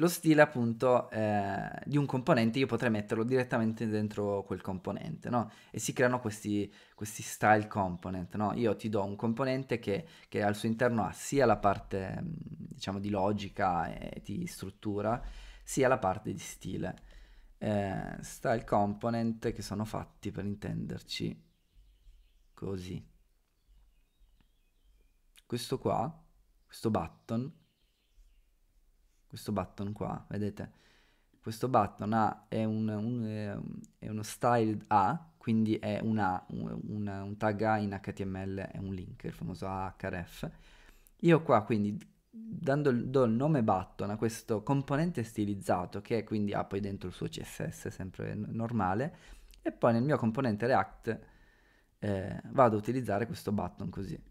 lo stile appunto eh, di un componente io potrei metterlo direttamente dentro quel componente, no? E si creano questi, questi style component, no? Io ti do un componente che, che, al suo interno ha sia la parte, mm, diciamo, di logica e di struttura, sia la parte di stile. Eh, style component che sono fatti per intenderci così. Questo qua, questo button, questo button qua, vedete? Questo button ha, è, un, un, eh, è uno style A, quindi è un A, un, un tag A in HTML è un link, il famoso AHRF. Io qua quindi dando do il nome button a questo componente stilizzato che quindi ha poi dentro il suo CSS sempre normale e poi nel mio componente React eh, vado a utilizzare questo button così.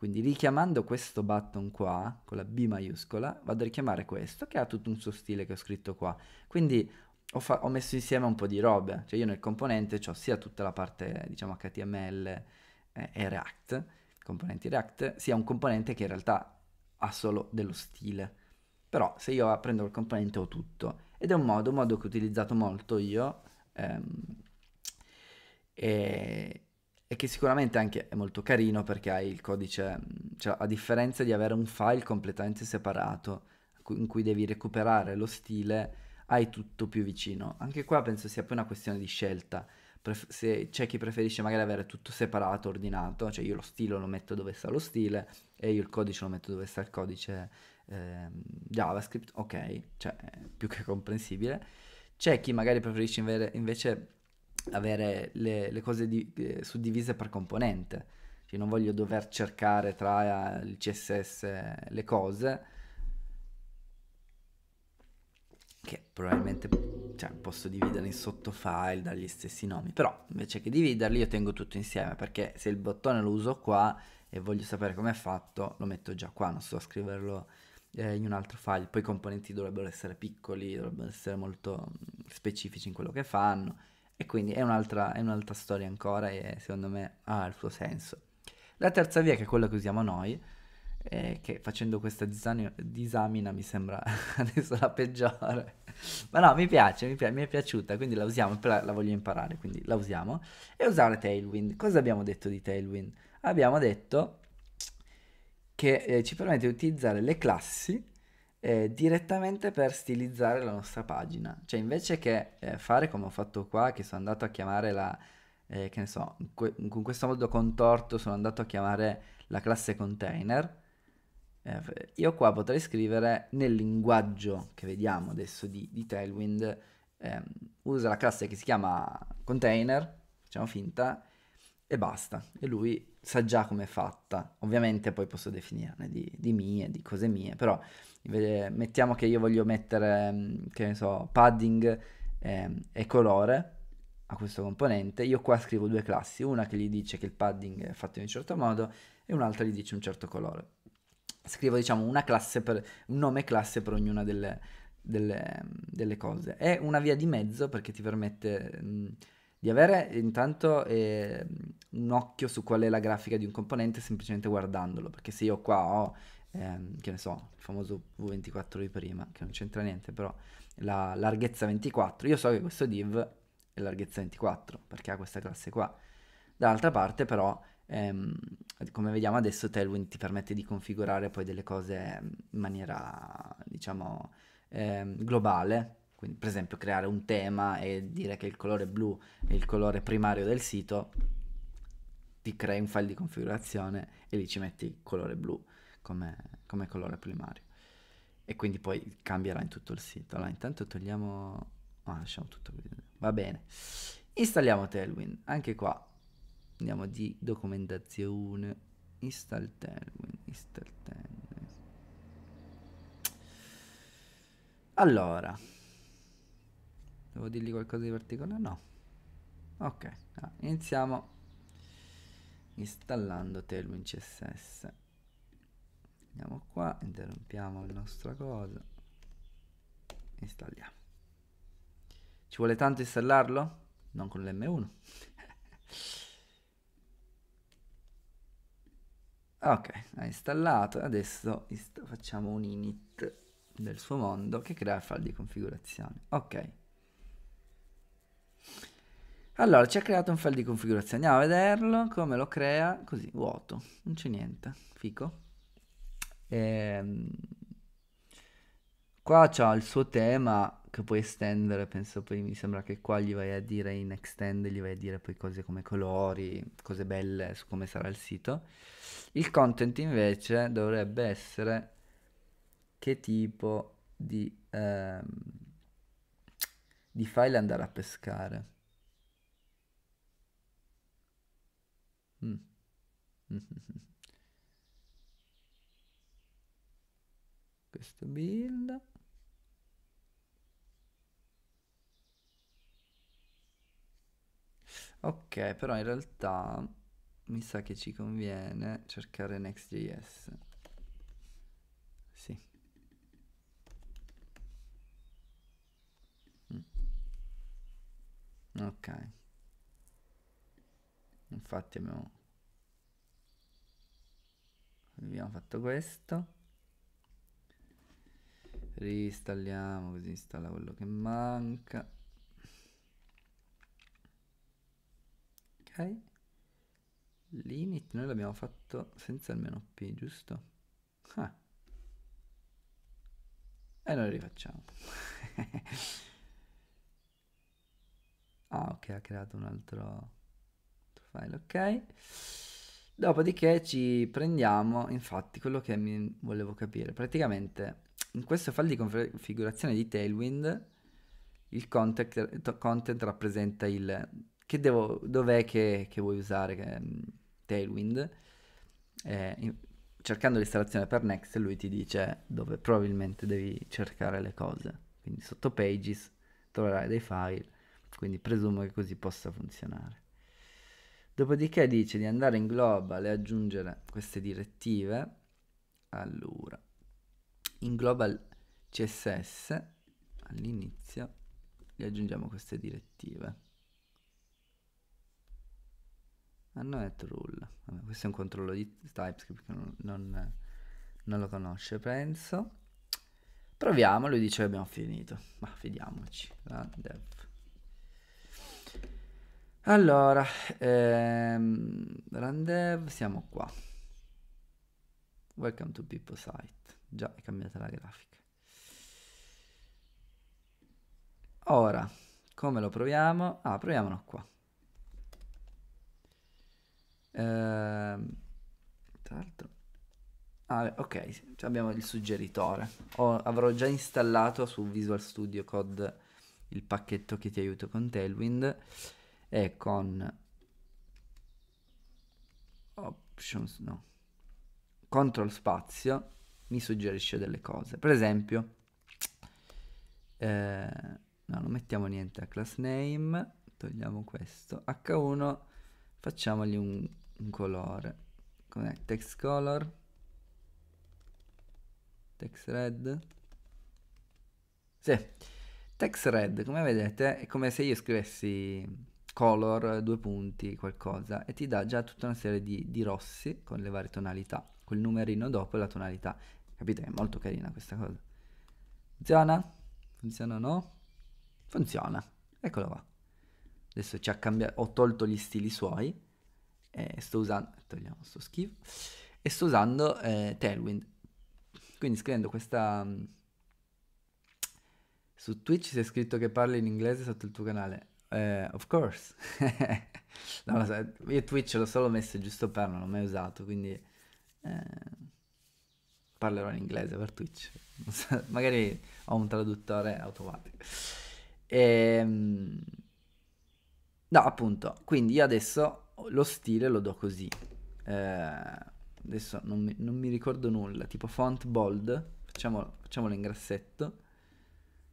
Quindi richiamando questo button qua, con la B maiuscola, vado a richiamare questo che ha tutto un suo stile che ho scritto qua. Quindi ho, ho messo insieme un po' di robe, cioè io nel componente ho sia tutta la parte diciamo HTML eh, e React, componenti React, sia un componente che in realtà ha solo dello stile. Però se io prendo il componente ho tutto. Ed è un modo, un modo che ho utilizzato molto io. Ehm, e e che sicuramente anche è molto carino perché hai il codice, cioè a differenza di avere un file completamente separato in cui devi recuperare lo stile, hai tutto più vicino. Anche qua penso sia più una questione di scelta. Pref- se c'è chi preferisce magari avere tutto separato, ordinato, cioè io lo stile lo metto dove sta lo stile e io il codice lo metto dove sta il codice eh, JavaScript, ok, cioè più che comprensibile. C'è chi magari preferisce invece avere le, le cose di, eh, suddivise per componente, cioè non voglio dover cercare tra eh, il CSS le cose, che probabilmente cioè, posso dividere in sottofile dagli stessi nomi, però invece che dividerli io tengo tutto insieme perché se il bottone lo uso qua e voglio sapere come è fatto lo metto già qua, non so scriverlo eh, in un altro file, poi i componenti dovrebbero essere piccoli, dovrebbero essere molto mm, specifici in quello che fanno e quindi è un'altra, è un'altra storia ancora e secondo me ha il suo senso. La terza via, che è quella che usiamo noi, eh, che facendo questa disani- disamina mi sembra adesso la peggiore. Ma no, mi piace, mi, pi- mi, è piaciuta, quindi la usiamo, però la voglio imparare, quindi la usiamo. E usare Tailwind. Cosa abbiamo detto di Tailwind? Abbiamo detto che eh, ci permette di utilizzare le classi eh, direttamente per stilizzare la nostra pagina. Cioè invece che eh, fare come ho fatto qua, che sono andato a chiamare la, eh, che ne so, que- con questo modo contorto sono andato a chiamare la classe container, eh, io qua potrei scrivere nel linguaggio che vediamo adesso di, di Tailwind, ehm, usa la classe che si chiama container, facciamo finta, e basta. E lui sa già com'è fatta. Ovviamente poi posso definirne di, di mie, di cose mie, però mettiamo che io voglio mettere, che ne so, padding eh, e colore a questo componente, io qua scrivo due classi, una che gli dice che il padding è fatto in un certo modo e un'altra gli dice un certo colore. Scrivo diciamo una classe per, un nome classe per ognuna delle, delle, delle cose. È una via di mezzo perché ti permette... Mh, di avere intanto eh, un occhio su qual è la grafica di un componente semplicemente guardandolo, perché se io qua ho, ehm, che ne so, il famoso V24 di prima, che non c'entra niente, però la larghezza 24, io so che questo div è larghezza 24, perché ha questa classe qua. Dall'altra parte però, ehm, come vediamo adesso, Tailwind ti permette di configurare poi delle cose in maniera, diciamo, ehm, globale, quindi, per esempio, creare un tema e dire che il colore blu è il colore primario del sito, ti crei un file di configurazione e lì ci metti il colore blu come, come colore primario. E quindi poi cambierà in tutto il sito. Allora, intanto togliamo... Ah, lasciamo tutto Va bene. Installiamo Tailwind. Anche qua andiamo di documentazione. Install Tailwind. Install Tailwind. Allora, Devo dirgli qualcosa di particolare? No. Ok, ah, iniziamo installando Tailwind CSS. Andiamo qua, interrompiamo la nostra cosa. Installiamo. Ci vuole tanto installarlo? Non con l'M1. ok, ha installato. Adesso facciamo un init del suo mondo che crea file di configurazione. Ok. Allora, ci ha creato un file di configurazione. Andiamo a vederlo, come lo crea, così, vuoto, non c'è niente, fico. Ehm, qua c'ha il suo tema che puoi estendere, penso poi mi sembra che qua gli vai a dire in extend, gli vai a dire poi cose come colori, cose belle su come sarà il sito. Il content invece dovrebbe essere che tipo di, ehm, di file andare a pescare. Mm. Questo build. Ok, però in realtà mi sa che ci conviene cercare Next.js. Sì. Mm. Ok infatti abbiamo abbiamo fatto questo ristalliamo così installa quello che manca ok limit noi l'abbiamo fatto senza il meno p giusto? Ah. e noi rifacciamo ah ok ha creato un altro file ok dopodiché ci prendiamo infatti quello che mi volevo capire praticamente in questo file di configurazione di Tailwind il content, content rappresenta il che devo dov'è che, che, vuoi usare che, mm, Tailwind eh, cercando l'installazione per Next lui ti dice dove probabilmente devi cercare le cose quindi sotto Pages troverai dei file quindi presumo che così possa funzionare Dopodiché dice di andare in global e aggiungere queste direttive. Allora, in global CSS all'inizio gli aggiungiamo queste direttive. Ah no, è Vabbè, questo è un controllo di TypeScript che non, non, non lo conosce, penso. Proviamo, lui dice che abbiamo finito. Ma fidiamoci. La dev allora, ehm, Randev, siamo qua. Welcome to People Site. Già è cambiata la grafica. Ora, come lo proviamo? Ah, proviamolo qua. Ehm, tra l'altro... Ah, ok, abbiamo il suggeritore. Ho, avrò già installato su Visual Studio Code il pacchetto che ti aiuta con Tailwind e con options no control spazio mi suggerisce delle cose per esempio eh, no non mettiamo niente a class name togliamo questo h1 facciamogli un, un colore come text color text red sì text red come vedete è come se io scrivessi color, due punti, qualcosa, e ti dà già tutta una serie di, di rossi con le varie tonalità. Quel numerino dopo la tonalità. Capite? È molto carina questa cosa. Funziona? Funziona o no? Funziona. Eccolo qua. Adesso ci ha cambiato, ho tolto gli stili suoi e sto usando, togliamo sto schifo, e sto usando eh, Tailwind. Quindi scrivendo questa... Mm, su Twitch si è scritto che parli in inglese sotto il tuo canale. Eh, of course. no, io Twitch l'ho solo messo giusto per, non l'ho mai usato, quindi eh, parlerò in inglese per Twitch. So, magari ho un traduttore automatico. E, ehm, no, appunto, quindi io adesso lo stile lo do così. Eh, adesso non mi, non mi, ricordo nulla, tipo font bold, facciamolo, facciamolo in grassetto.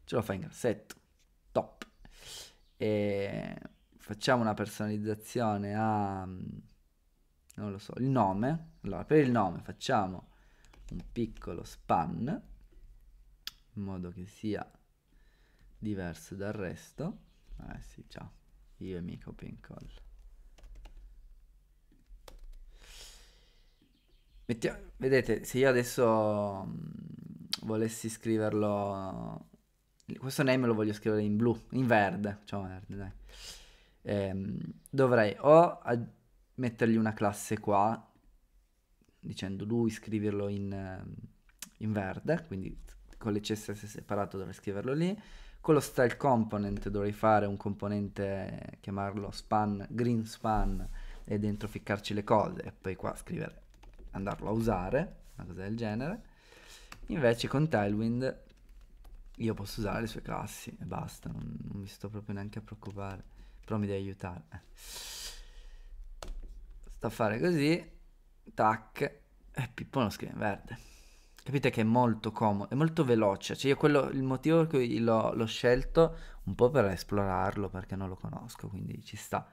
Ce lo fa in grassetto. Top e facciamo una personalizzazione a non lo so, il nome. Allora, per il nome facciamo un piccolo span in modo che sia diverso dal resto. Eh sì, ciao. Io e mica pincol. Mettiamo, vedete, se io adesso mm, volessi scriverlo questo name lo voglio scrivere in blu, in verde, cioè verde, dai. Ehm, dovrei o mettergli una classe qua, dicendo lui scriverlo in, ehm, in verde, quindi con le CSS separato dovrei scriverlo lì, con lo style component dovrei fare un componente, chiamarlo span, green span, e dentro ficcarci le cose, e poi qua scrivere, andarlo a usare, una cosa del genere. Invece con Tailwind io posso usare le sue classi e basta, non, non mi sto proprio neanche a preoccupare, però mi devi aiutare. Eh. Sto a fare così, tac, e Pippo lo scrive in verde. Capite che è molto comodo, è molto veloce, cioè io quello, il motivo per cui l'ho, scelto, un po' per esplorarlo, perché non lo conosco, quindi ci sta.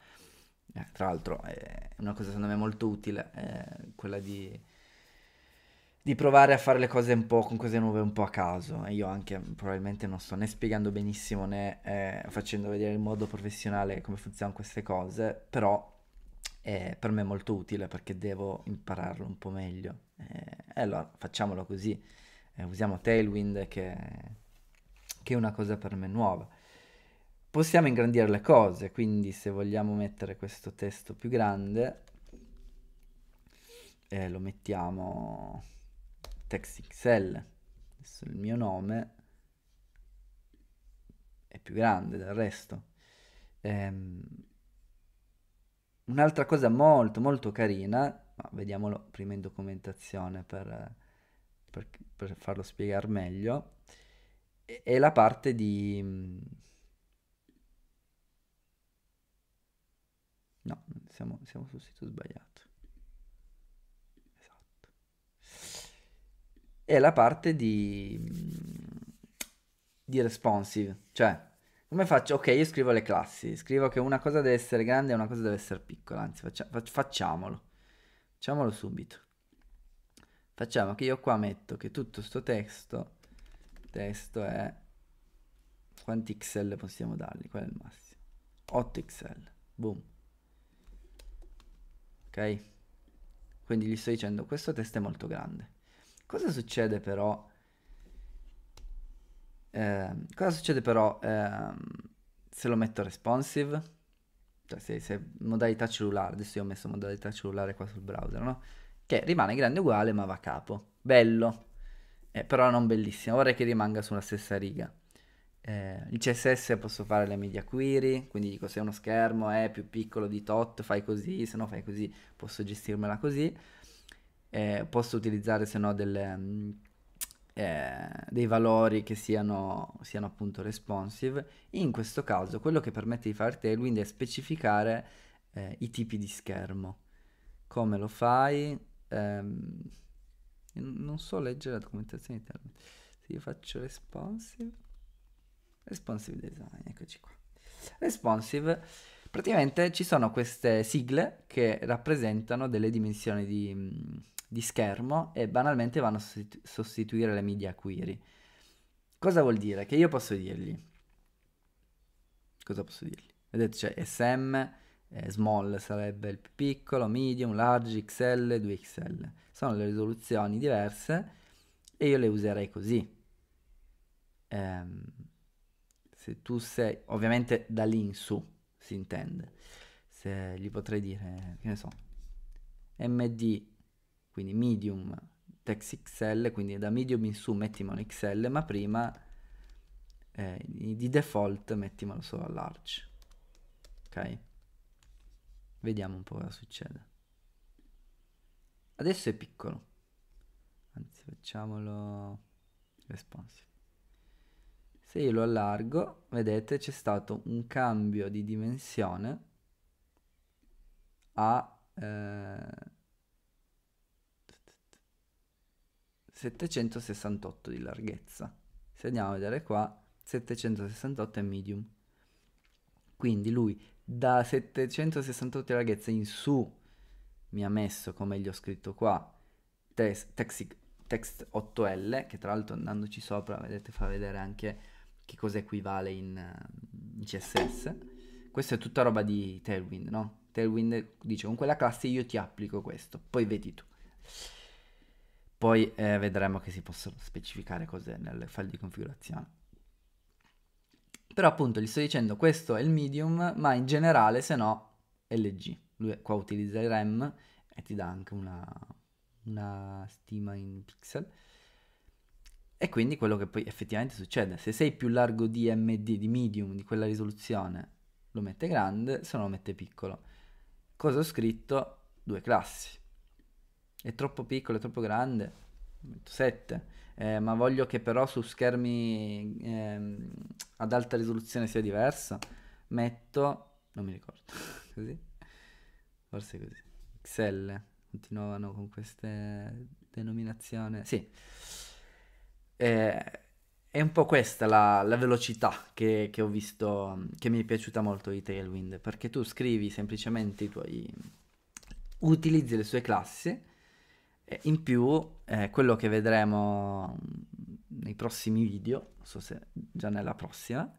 Eh, tra l'altro è una cosa secondo me molto utile, è eh, quella di di provare a fare le cose un po' con cose nuove un po' a caso. E io anche probabilmente non sto né spiegando benissimo né eh, facendo vedere in modo professionale come funzionano queste cose, però è eh, per me è molto utile perché devo impararlo un po' meglio. Eh, e allora facciamolo così, eh, usiamo Tailwind che, che è una cosa per me nuova. Possiamo ingrandire le cose, quindi se vogliamo mettere questo testo più grande, eh, lo mettiamo TextXL. Adesso il mio nome è più grande del resto. Ehm, un'altra cosa molto molto carina, ma vediamolo prima in documentazione per, per, per farlo spiegare meglio, è la parte di... No, siamo, siamo sul sito sbagliato. è la parte di, mm, di responsive, cioè come faccio? Ok, io scrivo le classi, scrivo che una cosa deve essere grande e una cosa deve essere piccola, anzi faccia, facciamolo, facciamolo subito. Facciamo che io qua metto che tutto sto testo, testo è, quanti XL possiamo dargli? Qual è il massimo? 8 XL, boom. Ok? Quindi gli sto dicendo questo testo è molto grande. Cosa succede però? Eh, cosa succede però eh, se lo metto responsive? Cioè se, se, modalità cellulare, adesso io ho messo modalità cellulare qua sul browser, no? Che rimane grande uguale ma va a capo. Bello, eh, però non bellissimo, vorrei che rimanga sulla stessa riga. Eh, il CSS posso fare le media query, quindi dico se uno schermo è più piccolo di tot fai così, se no fai così, posso gestirmela così eh, posso utilizzare se no delle, mm, eh, dei valori che siano, siano, appunto responsive. In questo caso quello che permette di fare Tailwind è specificare eh, i tipi di schermo. Come lo fai? Ehm, non so leggere la documentazione di Tailwind. Se io faccio responsive, responsive design, eccoci qua. Responsive praticamente ci sono queste sigle che rappresentano delle dimensioni di, mm, di schermo e banalmente vanno a sostituire le media query. Cosa vuol dire? Che io posso dirgli, cosa posso dirgli? Vedete c'è cioè SM, eh, small sarebbe il più piccolo, medium, large, XL, 2XL. Sono le risoluzioni diverse e io le userei così. Ehm, se tu sei, ovviamente da lì in su si intende, se gli potrei dire, che ne so, MD quindi medium text XL, quindi da medium in su mettimelo XL, ma prima eh, di default mettimelo solo a large. Ok? Vediamo un po' cosa succede. Adesso è piccolo. Anzi, facciamolo responsive. Se io lo allargo, vedete c'è stato un cambio di dimensione a eh, 768 di larghezza. Se andiamo a vedere qua, 768 è medium. Quindi lui da 768 di larghezza in su mi ha messo, come gli ho scritto qua, text, text, 8L, che tra l'altro andandoci sopra, vedete, fa vedere anche che cosa equivale in, eh, in CSS. Questa è tutta roba di Tailwind, no? Tailwind dice con quella classe io ti applico questo, poi vedi tu. Poi eh, vedremo che si possono specificare cose nel file di configurazione. Però appunto gli sto dicendo questo è il medium, ma in generale se no LG. Lui qua utilizza il RAM e ti dà anche una, una stima in pixel. E quindi quello che poi effettivamente succede, se sei più largo di MD, di medium, di quella risoluzione, lo mette grande, se no lo mette piccolo. Cosa ho scritto? Due classi è troppo piccolo, è troppo grande, 7, eh, ma voglio che però su schermi ehm, ad alta risoluzione sia diversa, metto, non mi ricordo, così, forse così, XL, continuavano con queste denominazioni, sì, eh, è un po' questa la, la velocità che, che, ho visto, che mi è piaciuta molto di Tailwind, perché tu scrivi semplicemente i tuoi, utilizzi le sue classi, in più, eh, quello che vedremo mm, nei prossimi video, non so se già nella prossima,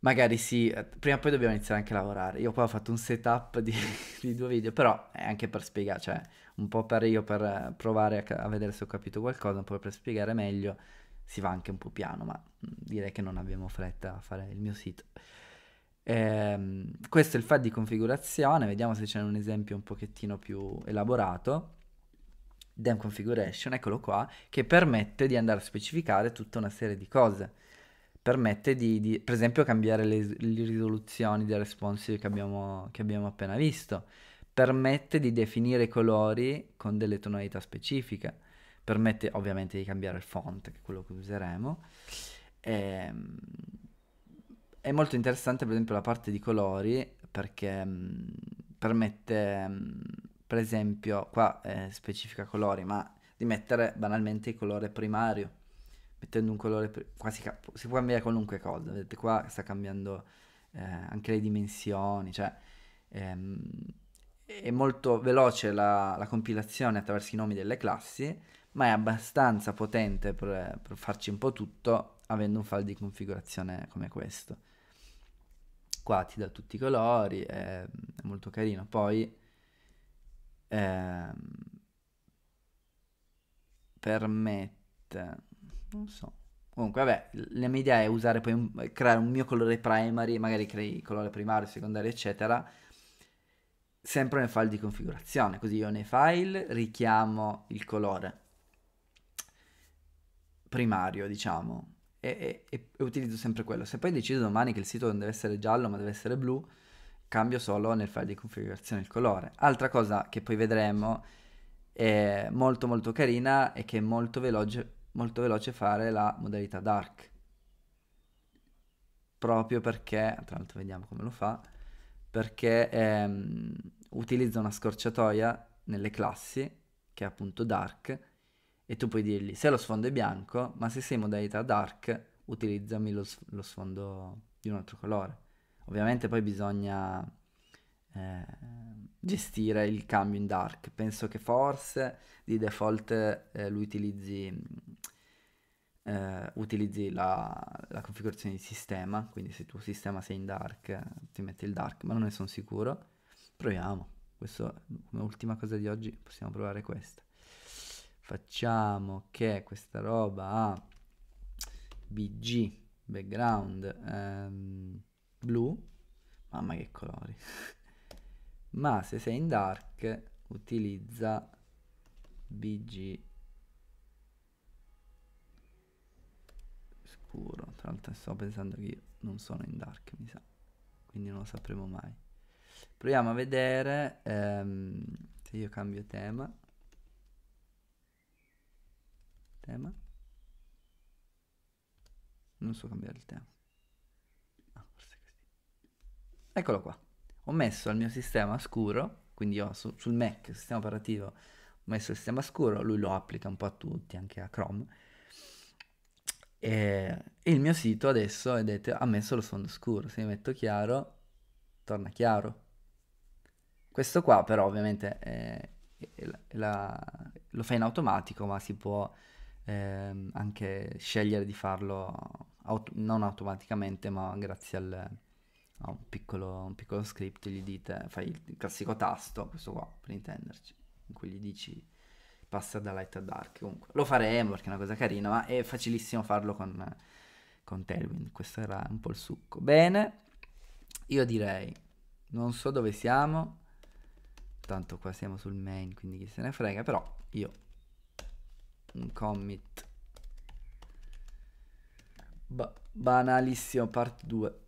magari sì, eh, prima o poi dobbiamo iniziare anche a lavorare. Io poi ho fatto un setup di, di due video, però è anche per spiegare, cioè un po' per io per eh, provare a, a vedere se ho capito qualcosa, un po' per spiegare meglio, si va anche un po' piano, ma mm, direi che non abbiamo fretta a fare il mio sito. Eh, questo è il file di configurazione, vediamo se c'è un esempio un pochettino più elaborato. DEM configuration, eccolo qua, che permette di andare a specificare tutta una serie di cose. Permette di, di per esempio, cambiare le, le risoluzioni dei responsive che abbiamo, che abbiamo appena visto. Permette di definire i colori con delle tonalità specifiche. Permette ovviamente di cambiare il font, che è quello che useremo. E, ehm, è molto interessante per esempio la parte di colori perché mh, mm, permette... Mh, mm, per esempio, qua eh, specifica colori, ma di mettere banalmente il colore primario, mettendo un colore, pri- qua si, cap- si, può cambiare qualunque cosa, vedete qua sta cambiando eh, anche le dimensioni, cioè ehm, è molto veloce la, la, compilazione attraverso i nomi delle classi, ma è abbastanza potente per, per farci un po' tutto avendo un file di configurazione come questo. Qua ti dà tutti i colori, è, è molto carino, poi ehm, permette, non so, Comunque, vabbè, la mia idea è usare poi un, creare un mio colore primary, magari crei colore primario, secondario, eccetera, sempre nel file di configurazione. Così io nei file richiamo il colore primario, diciamo, e, e, e utilizzo sempre quello. Se poi decido domani che il sito non deve essere giallo, ma deve essere blu, cambio solo nel file di configurazione il colore. Altra cosa che poi vedremo è molto molto carina e che è molto veloce, molto veloce fare la modalità dark. Proprio perché, tra l'altro vediamo come lo fa, perché ehm, utilizza una scorciatoia nelle classi, che è appunto dark, e tu puoi dirgli se lo sfondo è bianco, ma se sei in modalità dark utilizzami lo, lo sfondo di un altro colore. Ovviamente poi bisogna eh, gestire il cambio in dark. Penso che forse di default eh, lui utilizzi, eh, utilizzi la, la, configurazione di sistema, quindi se il tuo sistema sei in dark ti metti il dark, ma non ne sono sicuro. Proviamo. Questo come ultima cosa di oggi possiamo provare questa. Facciamo che questa roba ha bg background ehm, blu mamma che colori ma se sei in dark utilizza bg scuro tra l'altro sto pensando che io non sono in dark mi sa quindi non lo sapremo mai proviamo a vedere ehm, se io cambio tema tema non so cambiare il tema Eccolo qua. Ho messo il mio sistema scuro, quindi io su, sul Mac, sistema operativo, ho messo il sistema scuro, lui lo applica un po' a tutti, anche a Chrome. E, e il mio sito adesso, vedete, ha messo lo sfondo scuro. Se io metto chiaro, torna chiaro. Questo qua però ovviamente è, è la, è la, lo fa in automatico, ma si può eh, anche scegliere di farlo aut non automaticamente, ma grazie al a un piccolo, un piccolo script, gli dite, fai il classico tasto, questo qua per intenderci, in cui gli dici passa da light a dark. Comunque lo faremo perché è una cosa carina, ma è facilissimo farlo con, con Tailwind. Questo era un po' il succo. Bene, io direi, non so dove siamo, tanto qua siamo sul main, quindi chi se ne frega, però io un commit ba- banalissimo part 2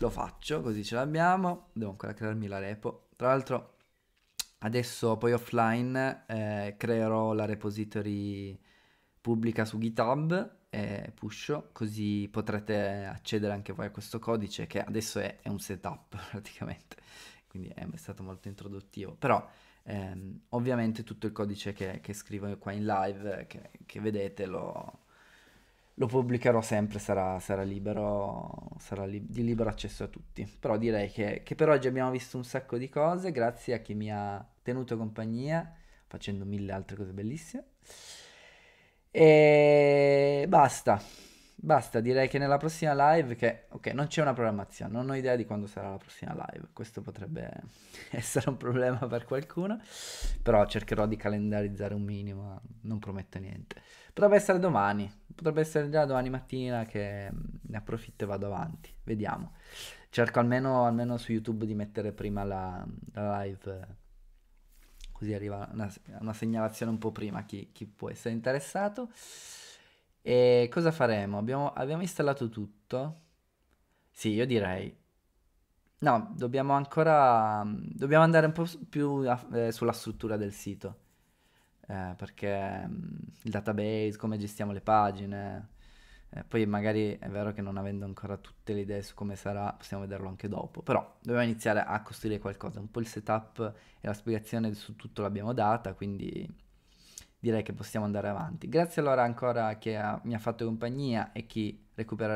lo faccio, così ce l'abbiamo. Devo ancora crearmi la repo. Tra l'altro, adesso poi offline eh, creerò la repository pubblica su GitHub e eh, pusho, così potrete accedere anche voi a questo codice che adesso è, è un setup praticamente. Quindi è stato molto introduttivo. Però ehm, ovviamente tutto il codice che, che, scrivo qua in live, che, che vedete, lo, lo pubblicherò sempre, sarà, sarà libero, sarà li- di libero accesso a tutti. Però direi che, che, per oggi abbiamo visto un sacco di cose, grazie a chi mi ha tenuto compagnia facendo mille altre cose bellissime. E basta, basta, direi che nella prossima live, che ok, non c'è una programmazione, non ho idea di quando sarà la prossima live, questo potrebbe essere un problema per qualcuno, però cercherò di calendarizzare un minimo, non prometto niente. Potrebbe essere domani, potrebbe essere già domani mattina che mm, ne approfitto e vado avanti. Vediamo. Cerco almeno, almeno su YouTube di mettere prima la, la live, così arriva una, una, segnalazione un po' prima chi, chi può essere interessato. E cosa faremo? Abbiamo, abbiamo installato tutto? Sì, io direi No, dobbiamo ancora. Mm, dobbiamo andare un po' più eh, sulla struttura del sito eh, perché mh, mm, il database, come gestiamo le pagine, eh, poi magari è vero che non avendo ancora tutte le idee su come sarà, possiamo vederlo anche dopo, però dobbiamo iniziare a costruire qualcosa, un po' il setup e la spiegazione su tutto l'abbiamo data, quindi direi che possiamo andare avanti. Grazie allora ancora a chi ha, mi ha fatto compagnia e chi recupererà